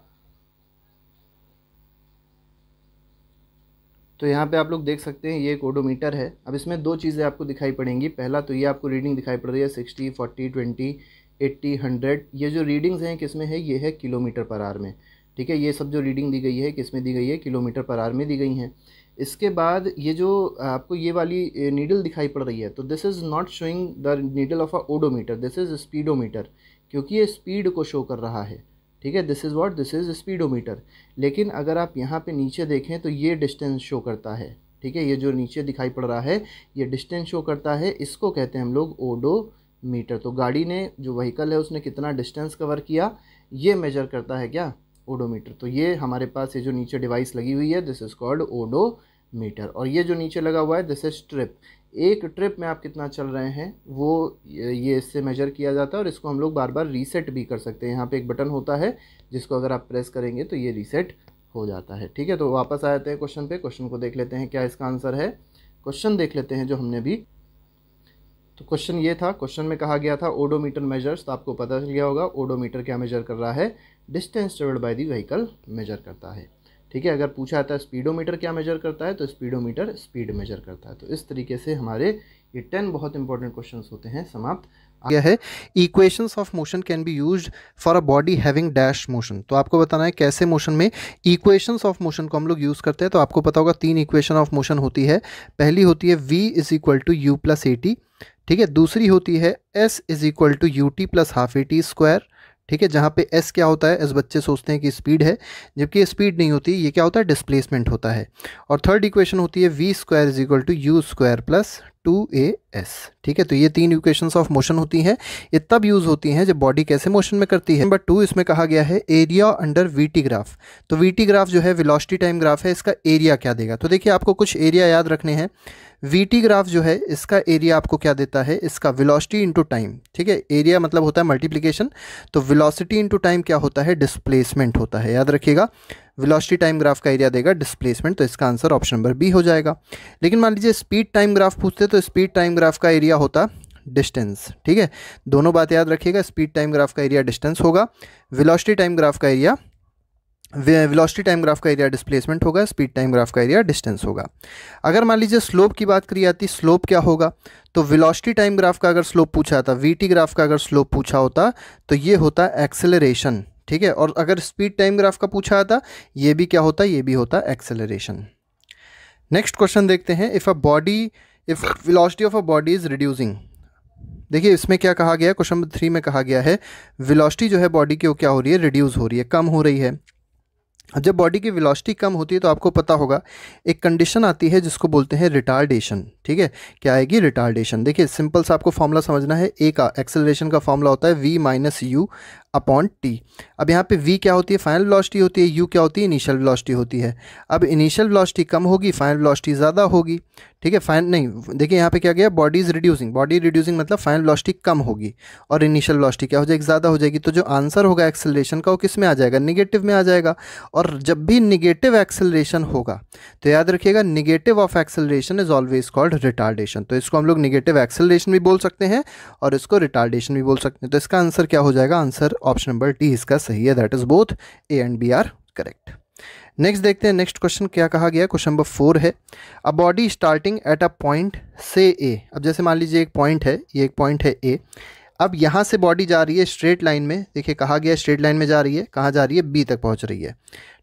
तो यहाँ पे आप लोग देख सकते हैं ये एक ओडोमीटर है अब इसमें दो चीज़ें आपको दिखाई पड़ेंगी पहला तो ये आपको रीडिंग दिखाई पड़ रही है sixty forty twenty eighty hundred ये जो रीडिंग्स हैं किसमें है ये है किलोमीटर पर आर में ठीक है ये सब जो रीडिंग दी गई है किसमें दी गई है किलोमीटर पर आर में दी गई हैं इसके बाद ये जो आपको ये वाली नीडल दिखाई पड़ रही है तो this is not showing the needle of a odometer this is speedometer क्योंकि ये स्पीड को शो कर रहा है ठीक है this is what this is speedometer लेकिन अगर आप यहाँ पे नीचे देखें तो ये डिस्टेंस शो करता है ठीक है ये जो नीचे दिखाई पड़ रहा है ये डिस्टेंस शो करता है इसको कहते हैं हम लोग ओडो मीटर तो गाड़ी ने जो व्हीकल है उसने कितना डिस्टेंस कवर किया ये मेजर करता है क्या ओडोमीटर तो ये हमारे पास ये जो नीचे डिवाइस लगी हुई है दिस इज कॉल्ड ओडोमीटर और ये जो नीचे लगा हुआ है दिस इज ट्रिप एक ट्रिप में आप कितना चल रहे हैं वो ये इससे मेजर किया जाता है और इसको हम लोग बार बार रीसेट भी कर सकते हैं यहाँ पे एक बटन होता है जिसको अगर आप प्रेस करेंगे तो ये रीसेट हो जाता है ठीक है तो वापस आ जाते हैं क्वेश्चन पे क्वेश्चन को देख लेते हैं क्या इसका आंसर है क्वेश्चन देख लेते हैं जो हमने भी तो क्वेश्चन ये था क्वेश्चन में कहा गया था ओडोमीटर मेजर्स तो आपको पता चल गया होगा ओडोमीटर क्या मेजर कर रहा है distance travelled by the vehicle measure करता है ठीक है अगर पूछा जाता है स्पीडोमीटर क्या मेजर करता है तो स्पीडोमीटर स्पीड मेजर करता है तो इस तरीके से हमारे ये टेन बहुत इंपॉर्टेंट क्वेश्चन होते हैं समाप्त गया है equations of motion can be used for a body having dash motion तो आपको बताना है कैसे मोशन में इक्वेशंस ऑफ मोशन को हम लोग यूज़ करते हैं तो आपको पता होगा तीन इक्वेशन ऑफ मोशन होती है पहली होती है v is equal to you plus A T ठीक है दूसरी होती है s is equal to U T plus half A T square ठीक है जहाँ पे एस क्या होता है एस बच्चे सोचते हैं कि स्पीड है जबकि स्पीड नहीं होती ये क्या होता है डिस्प्लेसमेंट होता है और थर्ड इक्वेशन होती है V square is equal to U square plus two A S ठीक है तो ये तीन इक्वेशंस ऑफ मोशन होती हैं ये तब यूज़ होती हैं जब बॉडी कैसे मोशन में करती है नंबर टू इसमें कहा गया है एरिया अंडर वीटी ग्राफ तो वीटी ग्राफ जो है विलॉसिटी टाइम ग्राफ है इसका एरिया क्या देगा तो देखिए आपको कुछ एरिया याद रखने हैं वीटी ग्राफ जो है इसका एरिया आपको क्या देता है इसका विलॉसिटी इंटू टाइम ठीक है एरिया मतलब होता है मल्टीप्लीकेशन तो विलॉसिटी इंटू टाइम क्या होता है डिसप्लेसमेंट होता है याद रखिएगा वेलोसिटी टाइम ग्राफ का एरिया देगा डिस्प्लेसमेंट तो इसका आंसर ऑप्शन नंबर बी हो जाएगा लेकिन मान लीजिए स्पीड टाइम ग्राफ पूछते तो स्पीड टाइम ग्राफ का एरिया होता डिस्टेंस ठीक है दोनों बात याद रखिएगा स्पीड टाइम ग्राफ का एरिया डिस्टेंस होगा वेलोसिटी टाइम ग्राफ का एरिया वेलोसिटी टाइम ग्राफ का एरिया डिस्प्लेसमेंट होगा स्पीड टाइम ग्राफ का एरिया डिस्टेंस होगा अगर मान लीजिए स्लोप की बात करी जाती स्लोप क्या होगा तो वेलोसिटी टाइम ग्राफ का अगर स्लोप पूछा था वीटी ग्राफ का अगर स्लोप पूछा होता तो ये होता एक्सेलरेशन ठीक है और अगर स्पीड टाइम ग्राफ का पूछा आता ये भी क्या होता ये भी होता एक्सेलरेशन नेक्स्ट क्वेश्चन देखते हैं if a body if velocity of a body is reducing देखिए इसमें क्या कहा गया क्वेश्चन नंबर थ्री में कहा गया है विलॉसिटी जो है बॉडी की वो क्या हो रही है रिड्यूस हो रही है कम हो रही है जब बॉडी की वेलोसिटी कम होती है तो आपको पता होगा एक कंडीशन आती है जिसको बोलते हैं रिटार्डेशन ठीक है क्या आएगी रिटार्डेशन देखिए सिंपल सा आपको फॉर्मूला समझना है ए का एक्सेलरेशन का फॉर्मूला होता है V minus you upon T अब यहाँ पे वी क्या होती है फाइनल वेलोसिटी होती है यू क्या होती है इनिशियल वेलोसिटी होती है अब इनिशियल वेलोसिटी कम होगी फाइनल वेलोसिटी ज़्यादा होगी ठीक है फाइन नहीं देखिए यहाँ पे क्या गया body is reducing body reducing मतलब फाइनल वेलोसिटी कम होगी और इनिशियल वेलोसिटी क्या हो जाएगी ज़्यादा हो जाएगी तो जो आंसर होगा एक्सेलरेशन का वो किस में आ जाएगा निगेटिव में आ जाएगा और जब भी निगेटिव एक्सेलरेशन होगा तो याद रखिएगा negative of acceleration is always called retardation तो इसको हम लोग निगेटिव एक्सेलरेशन भी बोल सकते हैं और इसको रिटार्डेशन भी बोल सकते हैं तो इसका आंसर क्या हो जाएगा आंसर ऑप्शन नंबर डी इसका सही है that is both A and B are correct next देखते हैं नेक्स्ट क्वेश्चन क्या कहा गया क्वेश्चन नंबर फोर है a body starting at a point से ए अब जैसे मान लीजिए एक पॉइंट है ये एक पॉइंट है ए अब यहाँ से बॉडी जा रही है स्ट्रेट लाइन में देखिए कहा गया स्ट्रेट लाइन में जा रही है कहाँ जा रही है बी तक पहुँच रही है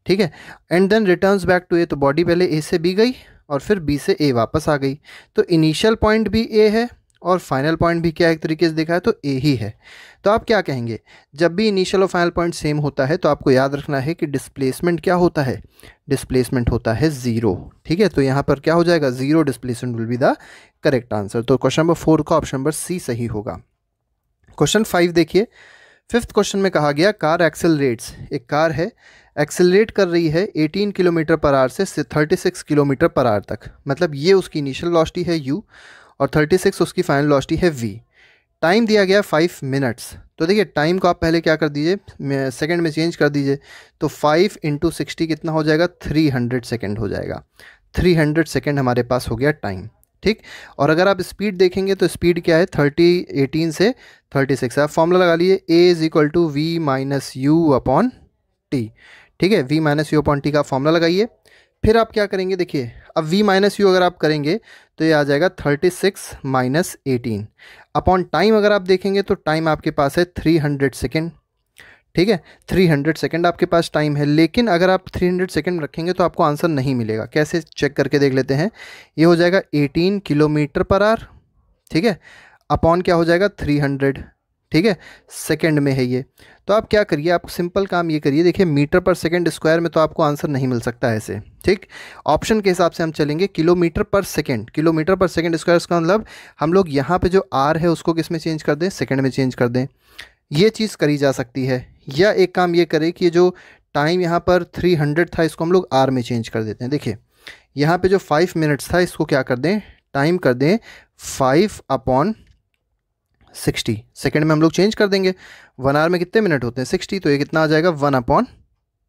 ठीक है and then returns back to A तो बॉडी पहले ए से बी गई और फिर बी से ए वापस आ गई तो इनिशियल पॉइंट भी ए है और फाइनल पॉइंट भी क्या एक तरीके से देखा है तो ए ही है तो आप क्या कहेंगे जब भी इनिशियल और फाइनल पॉइंट सेम होता है तो आपको याद रखना है कि डिस्प्लेसमेंट क्या होता है डिस्प्लेसमेंट होता है ज़ीरो ठीक है तो यहाँ पर क्या हो जाएगा zero displacement will be the correct answer तो क्वेश्चन नंबर फोर का ऑप्शन नंबर सी सही होगा क्वेश्चन फाइव देखिए फिफ्थ क्वेश्चन में कहा गया कार एक्सेलरेट्स एक कार है एक्सेलरेट कर रही है 18 किलोमीटर पर आर से 36 किलोमीटर पर आर तक मतलब ये उसकी इनिशियल लॉस्टी है यू और 36 उसकी फाइनल लॉस्टी है वी टाइम दिया गया फाइव मिनट्स तो देखिए टाइम को आप पहले क्या कर दीजिए सेकंड में चेंज कर दीजिए तो फाइव इंटू सिक्सटी कितना हो जाएगा थ्री हंड्रेड सेकेंड हो जाएगा थ्री हंड्रेड सेकेंड हमारे पास हो गया टाइम ठीक और अगर आप स्पीड देखेंगे तो स्पीड क्या है थर्टी एटीन से थर्टी सिक्स आप फॉर्मूला लगा लीजिए A is equal to V minus you upon T ठीक है V minus you upon T का फॉर्मूला लगाइए फिर आप क्या करेंगे देखिए अब v माइनस यू अगर आप करेंगे तो ये आ जाएगा thirty six minus eighteen upon time अगर आप देखेंगे तो टाइम आपके पास है थ्री हंड्रेड सेकेंड ठीक है थ्री हंड्रेड सेकेंड आपके पास टाइम है लेकिन अगर आप थ्री हंड्रेड सेकेंड रखेंगे तो आपको आंसर नहीं मिलेगा कैसे चेक करके देख लेते हैं ये हो जाएगा एटीन किलोमीटर पर आर ठीक है अपॉन क्या हो जाएगा थ्री हंड्रेड ठीक है सेकंड में है ये तो आप क्या करिए आप सिंपल काम ये करिए देखिए मीटर पर सेकंड स्क्वायर में तो आपको आंसर नहीं मिल सकता है ऐसे ठीक ऑप्शन के हिसाब से हम चलेंगे kilometre per second kilometre per second square का मतलब हम लोग यहाँ पे जो आर है उसको किस में चेंज कर दें सेकेंड में चेंज कर दें ये चीज़ करी जा सकती है या एक काम ये करें कि जो टाइम यहाँ पर थ्री हंड्रेड था इसको हम लोग आर में चेंज कर देते हैं देखिए यहाँ पर जो फाइव मिनट्स था इसको क्या कर दें टाइम कर दें फाइव अपॉन सिक्सटी सेकेंड में हम लोग चेंज कर देंगे वन आवर में कितने मिनट होते हैं सिक्सटी तो ये कितना आ जाएगा वन अपॉन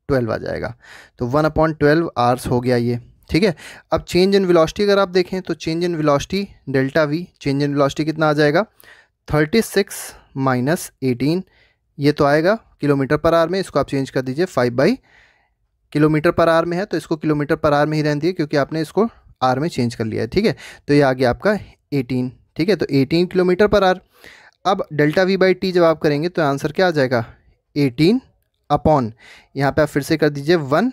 ट्वेल्व आ जाएगा तो वन अपॉन ट्वेल्व आवर्स हो गया ये ठीक है अब चेंज इन विलॉसिटी अगर आप देखें तो change in velocity delta V change in velocity कितना आ जाएगा थर्टी सिक्स माइनस एटीन ये तो आएगा किलोमीटर पर आर में इसको आप चेंज कर दीजिए five by kilometre per hour में है तो इसको किलोमीटर पर आर में ही रहने दिए क्योंकि आपने इसको आर में चेंज कर लिया है ठीक है तो ये आ गया आपका एटीन ठीक है तो 18 किलोमीटर पर आर अब डेल्टा वी बाई टी जब आप करेंगे तो आंसर क्या आ जाएगा 18 अपॉन यहाँ पे आप फिर से कर दीजिए वन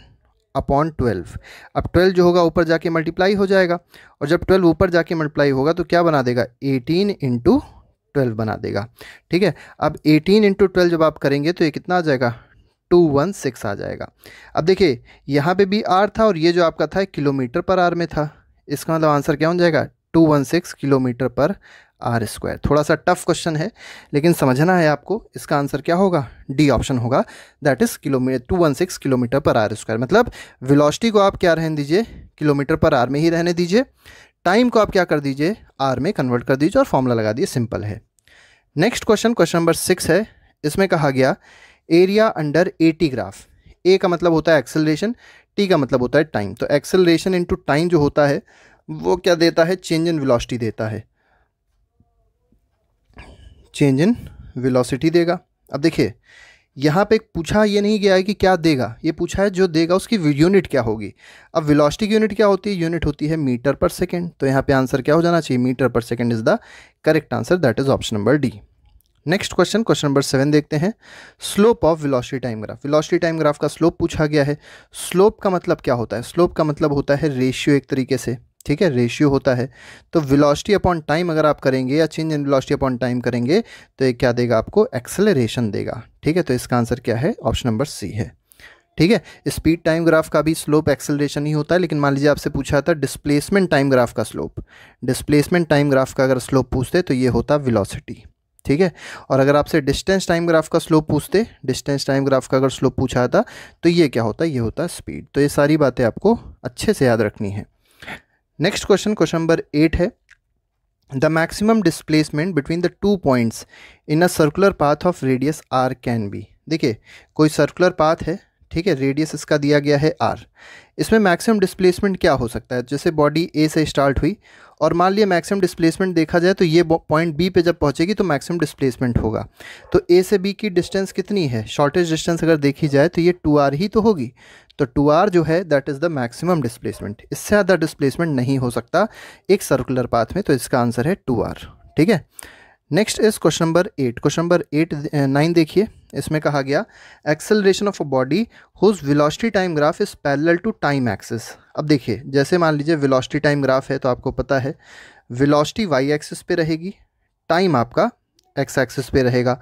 अपॉन ट्वेल्व अब ट्वेल्व जो होगा ऊपर जाके मल्टीप्लाई हो जाएगा और जब ट्वेल्व ऊपर जाके मल्टीप्लाई होगा तो क्या बना देगा एटीन इंटू ट्वेल्व बना देगा ठीक है अब एटीन इंटू ट्वेल्व जब आप करेंगे तो ये कितना आ जाएगा टू वन सिक्स आ जाएगा अब देखिए यहाँ पे भी आर था और ये जो आपका था किलोमीटर पर आर में था इसका मतलब आंसर क्या हो जाएगा two one six kilometre per hour square थोड़ा सा टफ क्वेश्चन है लेकिन समझना है आपको इसका आंसर क्या होगा डी ऑप्शन होगा that is kilometre two one six kilometre per hour square मतलब वेलोसिटी को आप क्या रहने दीजिए किलोमीटर पर आर में ही रहने दीजिए टाइम को आप क्या कर दीजिए आर में कन्वर्ट कर दीजिए और फॉर्मूला लगा दिए सिंपल है next question question number six है इसमें कहा गया area under A T graph A का मतलब होता है एक्सेलरेशन टी का मतलब होता है टाइम तो एक्सेलरेशन इंटू टाइम जो होता है वो क्या देता है चेंज इन वेलोसिटी देता है चेंज इन वेलोसिटी देगा अब देखिए यहाँ पे पूछा ये नहीं गया है कि क्या देगा ये पूछा है जो देगा उसकी यूनिट क्या होगी अब वेलोसिटी की यूनिट क्या होती है यूनिट होती है मीटर पर सेकेंड तो यहाँ पे आंसर क्या हो जाना चाहिए metre per second is the correct answer that is option number D next question question number seven देखते हैं slope of velocity time graph velocity time graph का स्लोप पूछा गया है स्लोप का मतलब क्या होता है स्लोप का मतलब होता है रेशियो एक तरीके से ठीक है रेशियो होता है तो वेलोसिटी अपॉन टाइम अगर आप करेंगे या change in velocity upon time करेंगे तो ये क्या देगा आपको एक्सेलरेशन देगा ठीक है तो इसका आंसर क्या है ऑप्शन नंबर सी है ठीक है स्पीड टाइम ग्राफ का भी स्लोप एक्सेलरेशन ही होता है लेकिन मान लीजिए आपसे पूछा था डिस्प्लेसमेंट टाइम ग्राफ का स्लोप डिस्प्लेसमेंट टाइम ग्राफ का अगर स्लोप पूछते तो ये होता विलॉसिटी ठीक है और अगर आपसे डिस्टेंस टाइम ग्राफ का स्लोप पूछते डिस्टेंस टाइम ग्राफ का अगर स्लोप पूछा था तो ये क्या होता है ये होता स्पीड तो ये सारी बातें आपको अच्छे से याद रखनी है next question question number eight है the maximum displacement between the two points in a circular path of radius R can be देखिए कोई सर्कुलर पाथ है ठीक है रेडियस इसका दिया गया है आर इसमें मैक्सिमम डिस्प्लेसमेंट क्या हो सकता है जैसे बॉडी ए से स्टार्ट हुई और मान लिया मैक्सिमम डिस्प्लेसमेंट देखा जाए तो ये पॉइंट बी पे जब पहुंचेगी तो मैक्सिमम डिस्प्लेसमेंट होगा तो ए से बी की डिस्टेंस कितनी है शॉर्टेज डिस्टेंस अगर देखी जाए तो ये टू आर ही तो होगी तो टू आर जो है that is the maximum displacement इससे ज़्यादा डिस्प्लेसमेंट नहीं हो सकता एक सर्कुलर पाथ में तो इसका आंसर है टू आर ठीक है next is question number eight question number eight nine देखिए इसमें कहा गया acceleration of a body whose velocity time graph is parallel to time axis अब देखिए जैसे मान लीजिए वेलोसिटी टाइम ग्राफ है तो आपको पता है वेलोसिटी वाई एक्सिस पे रहेगी टाइम आपका एक्स एक्सिस पे रहेगा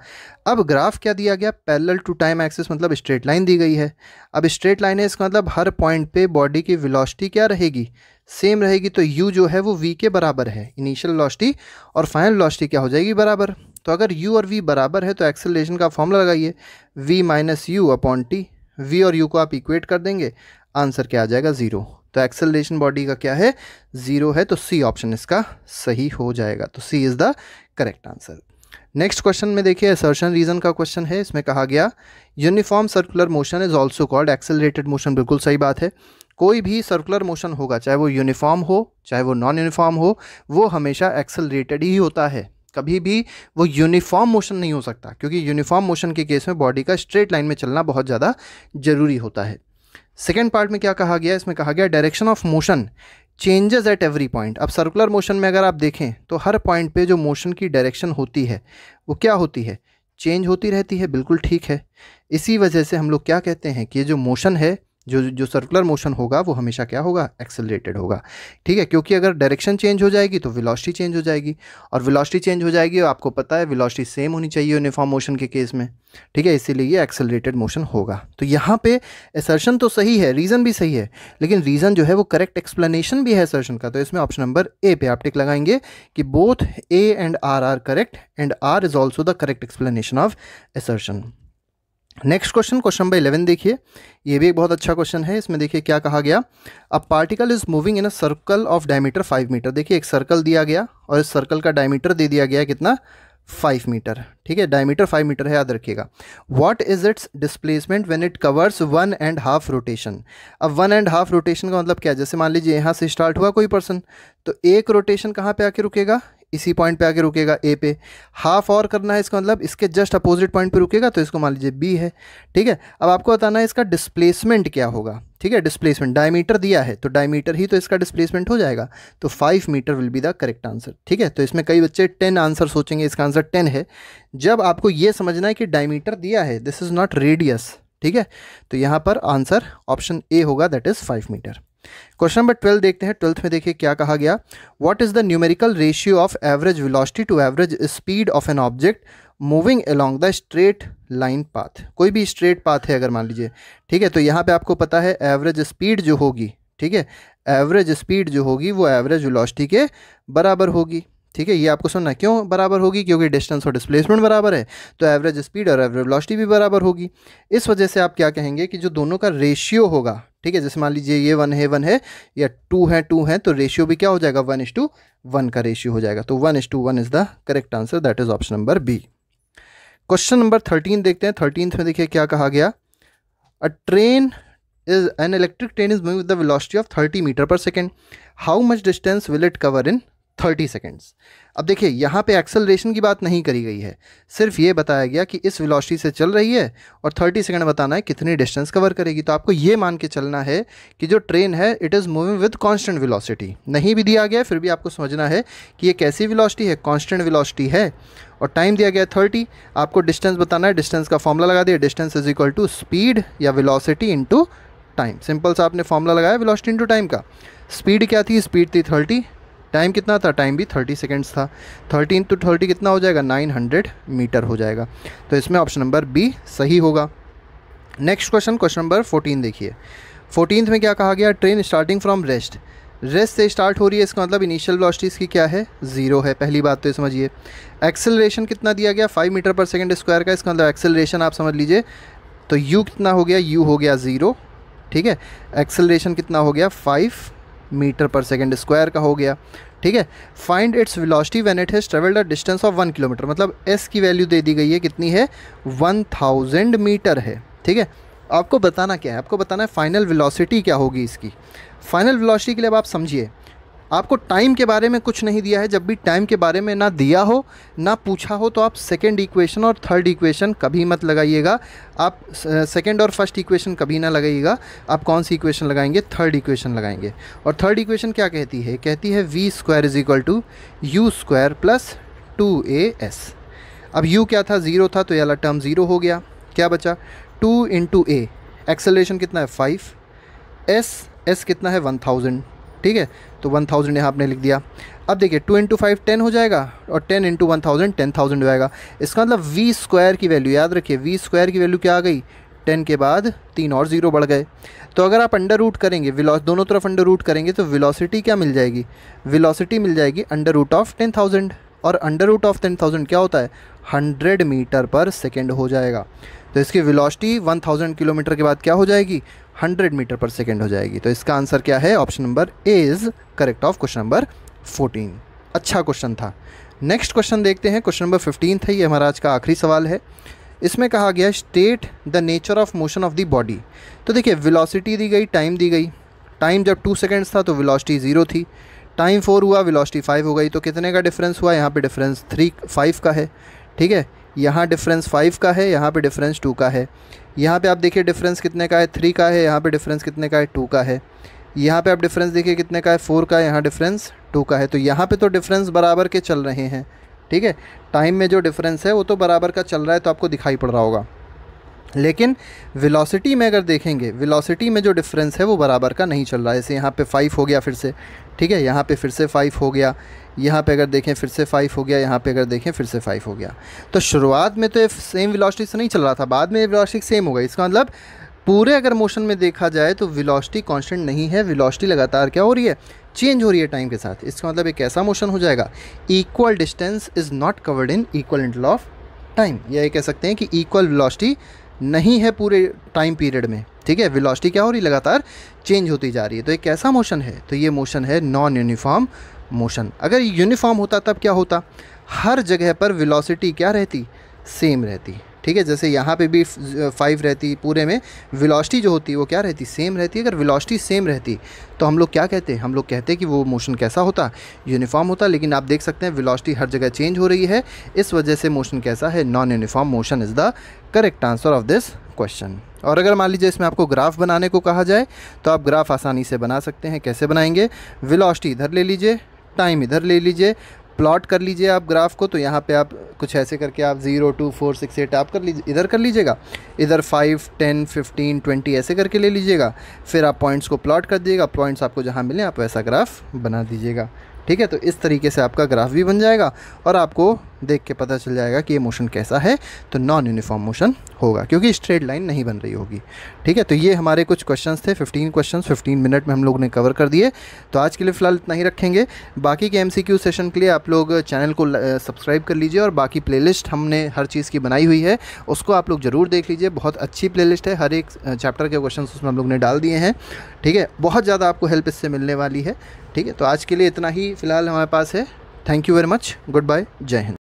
अब ग्राफ क्या दिया गया पैरेलल टू टाइम एक्सिस मतलब स्ट्रेट लाइन दी गई है अब स्ट्रेट लाइन है इसका मतलब हर पॉइंट पे बॉडी की वेलोसिटी क्या रहेगी सेम रहेगी तो यू जो है वो वी के बराबर है इनिशियल लॉस्टी और फाइनल लॉस्टी क्या हो जाएगी बराबर तो अगर यू और वी बराबर है तो एक्सेलेशन का फॉर्मूला लगाइए V minus you upon T V और यू को आप इक्वेट कर देंगे आंसर क्या आ जाएगा ज़ीरो तो एक्सेलेशन बॉडी का क्या है ज़ीरो है तो सी ऑप्शन इसका सही हो जाएगा तो C is the correct answer next question में देखिए असर्शन रीजन का क्वेश्चन है इसमें कहा गया uniform circular motion is also called accelerated motion बिल्कुल सही बात है कोई भी सर्कुलर मोशन होगा चाहे वो यूनिफॉर्म हो चाहे वो नॉन यूनिफॉर्म हो वो हमेशा एक्सेलरेटेड ही होता है कभी भी वो यूनिफॉर्म मोशन नहीं हो सकता क्योंकि यूनिफॉर्म मोशन के केस में बॉडी का स्ट्रेट लाइन में चलना बहुत ज़्यादा ज़रूरी होता है सेकेंड पार्ट में क्या कहा गया इसमें कहा गया direction of motion changes at every point अब सर्कुलर मोशन में अगर आप देखें तो हर पॉइंट पे जो मोशन की डायरेक्शन होती है वो क्या होती है चेंज होती रहती है बिल्कुल ठीक है इसी वजह से हम लोग क्या कहते हैं कि ये जो मोशन है जो जो सर्कुलर मोशन होगा वो हमेशा क्या होगा एक्सेलरेटेड होगा ठीक है क्योंकि अगर डायरेक्शन चेंज हो जाएगी तो विलॉसिटी चेंज हो जाएगी और विलॉसिटी चेंज हो जाएगी आपको पता है विलॉसिटी सेम होनी चाहिए यूनिफॉर्म मोशन के केस में ठीक है इसीलिए ये एक्सेलरेटेड मोशन होगा तो यहाँ पे एसर्शन तो सही है रीज़न भी सही है लेकिन रीज़न जो है वो करेक्ट एक्सप्लेनेशन भी है एसर्शन का तो इसमें ऑप्शन नंबर ए पे आप टिक लगाएंगे कि both A and R are correct and R is also the correct explanation of assertion next question question number eleven देखिए ये भी एक बहुत अच्छा क्वेश्चन है इसमें देखिए क्या कहा गया a particle is moving in a circle of diameter five metre देखिए एक सर्कल दिया गया और इस सर्कल का डायमीटर दे दिया गया कितना फाइव मीटर ठीक है डायमीटर फाइव मीटर है याद रखिएगा what is its displacement when it covers one and half rotation अब वन एंड हाफ रोटेशन का मतलब क्या है जैसे मान लीजिए यहाँ से स्टार्ट हुआ कोई पर्सन तो एक रोटेशन कहाँ पे आके रुकेगा इसी पॉइंट पे आके रुकेगा ए पे हाफ और करना है इसका मतलब इसके जस्ट अपोजिट पॉइंट पे रुकेगा तो इसको मान लीजिए बी है ठीक है अब आपको बताना है इसका डिस्प्लेसमेंट क्या होगा ठीक है डिस्प्लेसमेंट डायमीटर दिया है तो डायमीटर ही तो इसका डिस्प्लेसमेंट हो जाएगा तो five metre will be the correct answer ठीक है तो इसमें कई बच्चे टेन आंसर सोचेंगे इसका आंसर टेन है जब आपको ये समझना है कि डायमीटर दिया है दिस इज़ नॉट रेडियस ठीक है तो यहाँ पर आंसर ऑप्शन ए होगा that is five metre question number twelve देखते हैं ट्वेल्थ में देखिए क्या कहा गया what is the numerical ratio of average velocity to average speed of an object moving along the straight line path कोई भी स्ट्रेट पाथ है अगर मान लीजिए ठीक है तो यहाँ पे आपको पता है एवरेज स्पीड जो होगी ठीक है एवरेज स्पीड जो होगी वो एवरेज वेलोसिटी के बराबर होगी ठीक है ये आपको सुनना क्यों बराबर होगी क्योंकि डिस्टेंस और डिस्प्लेसमेंट बराबर है तो एवरेज स्पीड और एवरेज वेलोसिटी भी बराबर होगी इस वजह से आप क्या कहेंगे कि जो दोनों का रेशियो होगा ठीक है जैसे मान लीजिए ये वन है वन है या टू है टू है तो रेशियो भी क्या हो जाएगा वन इज टू वन का रेशियो हो जाएगा तो one is to one is the correct answer that is option number B question number thirteen देखते हैं थर्टीन में देखिए क्या कहा गया a train is an electric train is moving with the velocity of thirty metre per second how much distance will it cover in thirty seconds अब देखिए यहाँ पे एक्सेलरेशन की बात नहीं करी गई है सिर्फ ये बताया गया कि इस वेलोसिटी से चल रही है और थर्टी सेकेंड बताना है कितनी डिस्टेंस कवर करेगी तो आपको ये मान के चलना है कि जो ट्रेन है it is moving with constant velocity नहीं भी दिया गया फिर भी आपको समझना है कि ये कैसी विलॉसिटी है कॉन्स्टेंट विलॉसिटी है और टाइम दिया गया थर्टी आपको डिस्टेंस बताना है डिस्टेंस का फॉर्मूला लगा दिया distance is equal to speed या विलॉसिटी इंटू टाइम सिंपल सा आपने फॉर्मूला लगाया विलॉसिटी इंटू टाइम का स्पीड क्या थी स्पीड थी थर्टी टाइम कितना था टाइम भी थर्टी सेकेंड्स था थर्टीन टू थर्टी कितना हो जाएगा नाइन हंड्रेड मीटर हो जाएगा तो इसमें ऑप्शन नंबर बी सही होगा next question question number fourteen देखिए फोर्टीन में क्या कहा गया train starting from rest rest से स्टार्ट हो रही है इसका मतलब इनिशियल वेलोसिटी इसकी क्या है ज़ीरो है पहली बात तो समझिए एक्सेलरेशन कितना दिया गया five metre per second square का इसका मतलब एक्सेलरेशन आप समझ लीजिए तो यू कितना हो गया यू हो गया ज़ीरो ठीक है एक्सेलरेशन कितना हो गया five metre per second square का हो गया ठीक है find its velocity when it has travelled a distance of one kilometre मतलब एस की वैल्यू दे दी गई है कितनी है वन थाउजेंड मीटर है ठीक है आपको बताना क्या है आपको बताना है फाइनल विलॉसिटी क्या होगी इसकी फाइनल विलॉसिटी के लिए अब आप समझिए आपको टाइम के बारे में कुछ नहीं दिया है जब भी टाइम के बारे में ना दिया हो ना पूछा हो तो आप सेकेंड इक्वेशन और थर्ड इक्वेशन कभी मत लगाइएगा आप सेकेंड uh, और फर्स्ट इक्वेशन कभी ना लगाइएगा आप कौन सी इक्वेशन लगाएंगे थर्ड इक्वेशन लगाएंगे और थर्ड इक्वेशन क्या कहती है कहती है V square is equal to U square plus two A S अब यू क्या था ज़ीरो था तो ये वाला टर्म ज़ीरो हो गया क्या बचा टू इंटू ए एक्सेलेशन कितना है फाइव एस एस कितना है वन थाउजेंड ठीक है तो वन थाउजेंड यहाँ आपने लिख दिया अब देखिए टू इंटू फाइव टेन हो जाएगा और ten into one thousand ten thousand हो जाएगा इसका मतलब वी स्क्वायर की वैल्यू याद रखिए वी स्क्वायर की वैल्यू क्या आ गई टेन के बाद तीन और ज़ीरो बढ़ गए तो अगर आप अंडर रूट करेंगे दोनों तरफ अंडर रूट करेंगे तो विलॉसिटी क्या मिल जाएगी विलॉसिटी मिल जाएगी under root of ten thousand और under root of ten thousand क्या होता है हंड्रेड मीटर पर सेकेंड हो जाएगा तो इसकी वन 1000 किलोमीटर के बाद क्या हो जाएगी 100 मीटर पर सेकेंड हो जाएगी तो इसका आंसर क्या है option number A is correct of question number 14 अच्छा क्वेश्चन था नेक्स्ट क्वेश्चन देखते हैं क्वेश्चन नंबर फिफ्टीन था ये हमारा आज का आखिरी सवाल है इसमें कहा गया state the nature of motion of the body तो देखिए विलासिटी दी गई टाइम दी गई टाइम जब टू सेकेंड्स था तो विलॉसिटी ज़ीरो थी टाइम फोर हुआ विलासिटी फाइव हो गई तो कितने का डिफरेंस हुआ यहाँ पे डिफरेंस थ्री फाइव का है ठीक है यहाँ डिफरेंस फाइव का है यहाँ पे डिफरेंस टू का है यहाँ पे आप देखिए डिफरेंस कितने का है थ्री का है यहाँ पे डिफरेंस कितने का है टू का है यहाँ पे आप डिफरेंस देखिए कितने का है फोर का है यहाँ डिफरेंस टू का है तो यहाँ पे तो डिफरेंस बराबर के चल रहे हैं ठीक है टाइम में जो डिफरेंस है वो तो बराबर का चल रहा है तो आपको दिखाई पड़ रहा होगा लेकिन विलासिटी में अगर देखेंगे विलासिटी में जो डिफरेंस है वो बराबर का नहीं चल रहा है जैसे यहाँ पर फाइव हो गया फिर से ठीक है यहाँ पर फिर से फाइव हो गया यहाँ पे अगर देखें फिर से फाइव हो गया यहाँ पे अगर देखें फिर से फाइव हो गया तो शुरुआत में तो ये सेम वेलोसिटी से नहीं चल रहा था बाद में ये सेम हो गई इसका मतलब पूरे अगर मोशन में देखा जाए तो वेलोसिटी कॉन्स्टेंट नहीं है वेलोसिटी लगातार क्या हो रही है चेंज हो रही है टाइम के साथ इसका मतलब एक ऐसा मोशन हो जाएगा equal distance is not covered in equal interval of time या ये कह सकते हैं कि इक्वल वेलोसिटी नहीं है पूरे टाइम पीरियड में ठीक है वेलोसिटी क्या हो रही लगातार चेंज होती जा रही है तो एक ऐसा मोशन है तो ये मोशन है नॉन यूनिफॉर्म मोशन अगर यूनिफॉर्म होता तब क्या होता हर जगह पर वेलोसिटी क्या रहती सेम रहती ठीक है जैसे यहाँ पे भी फाइव रहती पूरे में वेलोसिटी जो होती है वो क्या रहती सेम रहती है अगर वेलोसिटी सेम रहती तो हम लोग क्या कहते हैं हम लोग कहते हैं कि वो मोशन कैसा होता यूनिफॉर्म होता लेकिन आप देख सकते हैं वेलोसिटी हर जगह चेंज हो रही है इस वजह से मोशन कैसा है non uniform motion is the correct answer of this question और अगर मान लीजिए इसमें आपको ग्राफ बनाने को कहा जाए तो आप ग्राफ आसानी से बना सकते हैं कैसे बनाएंगे वेलोसिटी इधर ले लीजिए टाइम इधर ले लीजिए प्लॉट कर लीजिए आप ग्राफ को तो यहाँ पे आप कुछ ऐसे करके आप zero two four six eight आप कर लीजिए इधर कर लीजिएगा इधर फाइव टेन फिफ्टीन ट्वेंटी ऐसे करके ले लीजिएगा फिर आप पॉइंट्स को प्लॉट कर दीजिएगा पॉइंट्स आपको जहाँ मिले आप वैसा ग्राफ बना दीजिएगा ठीक है तो इस तरीके से आपका ग्राफ भी बन जाएगा और आपको देख के पता चल जाएगा कि ये मोशन कैसा है तो नॉन यूनिफॉर्म मोशन होगा क्योंकि स्ट्रेट लाइन नहीं बन रही होगी ठीक है तो ये हमारे कुछ क्वेश्चंस थे 15 क्वेश्चंस 15 मिनट में हम लोग ने कवर कर दिए तो आज के लिए फ़िलहाल इतना ही रखेंगे बाकी के एम सेशन के लिए आप लोग चैनल को सब्सक्राइब कर लीजिए और बाकी प्ले हमने हर चीज़ की बनाई हुई है उसको आप लोग ज़रूर देख लीजिए बहुत अच्छी प्ले है हर एक चैप्टर के क्वेश्चन उसमें हम लोग ने डाल दिए हैं ठीक है बहुत ज़्यादा आपको हेल्प इससे मिलने वाली है ठीक है तो आज के लिए इतना ही फ़िलहाल हमारे पास है thank you very much goodbye जय हिंद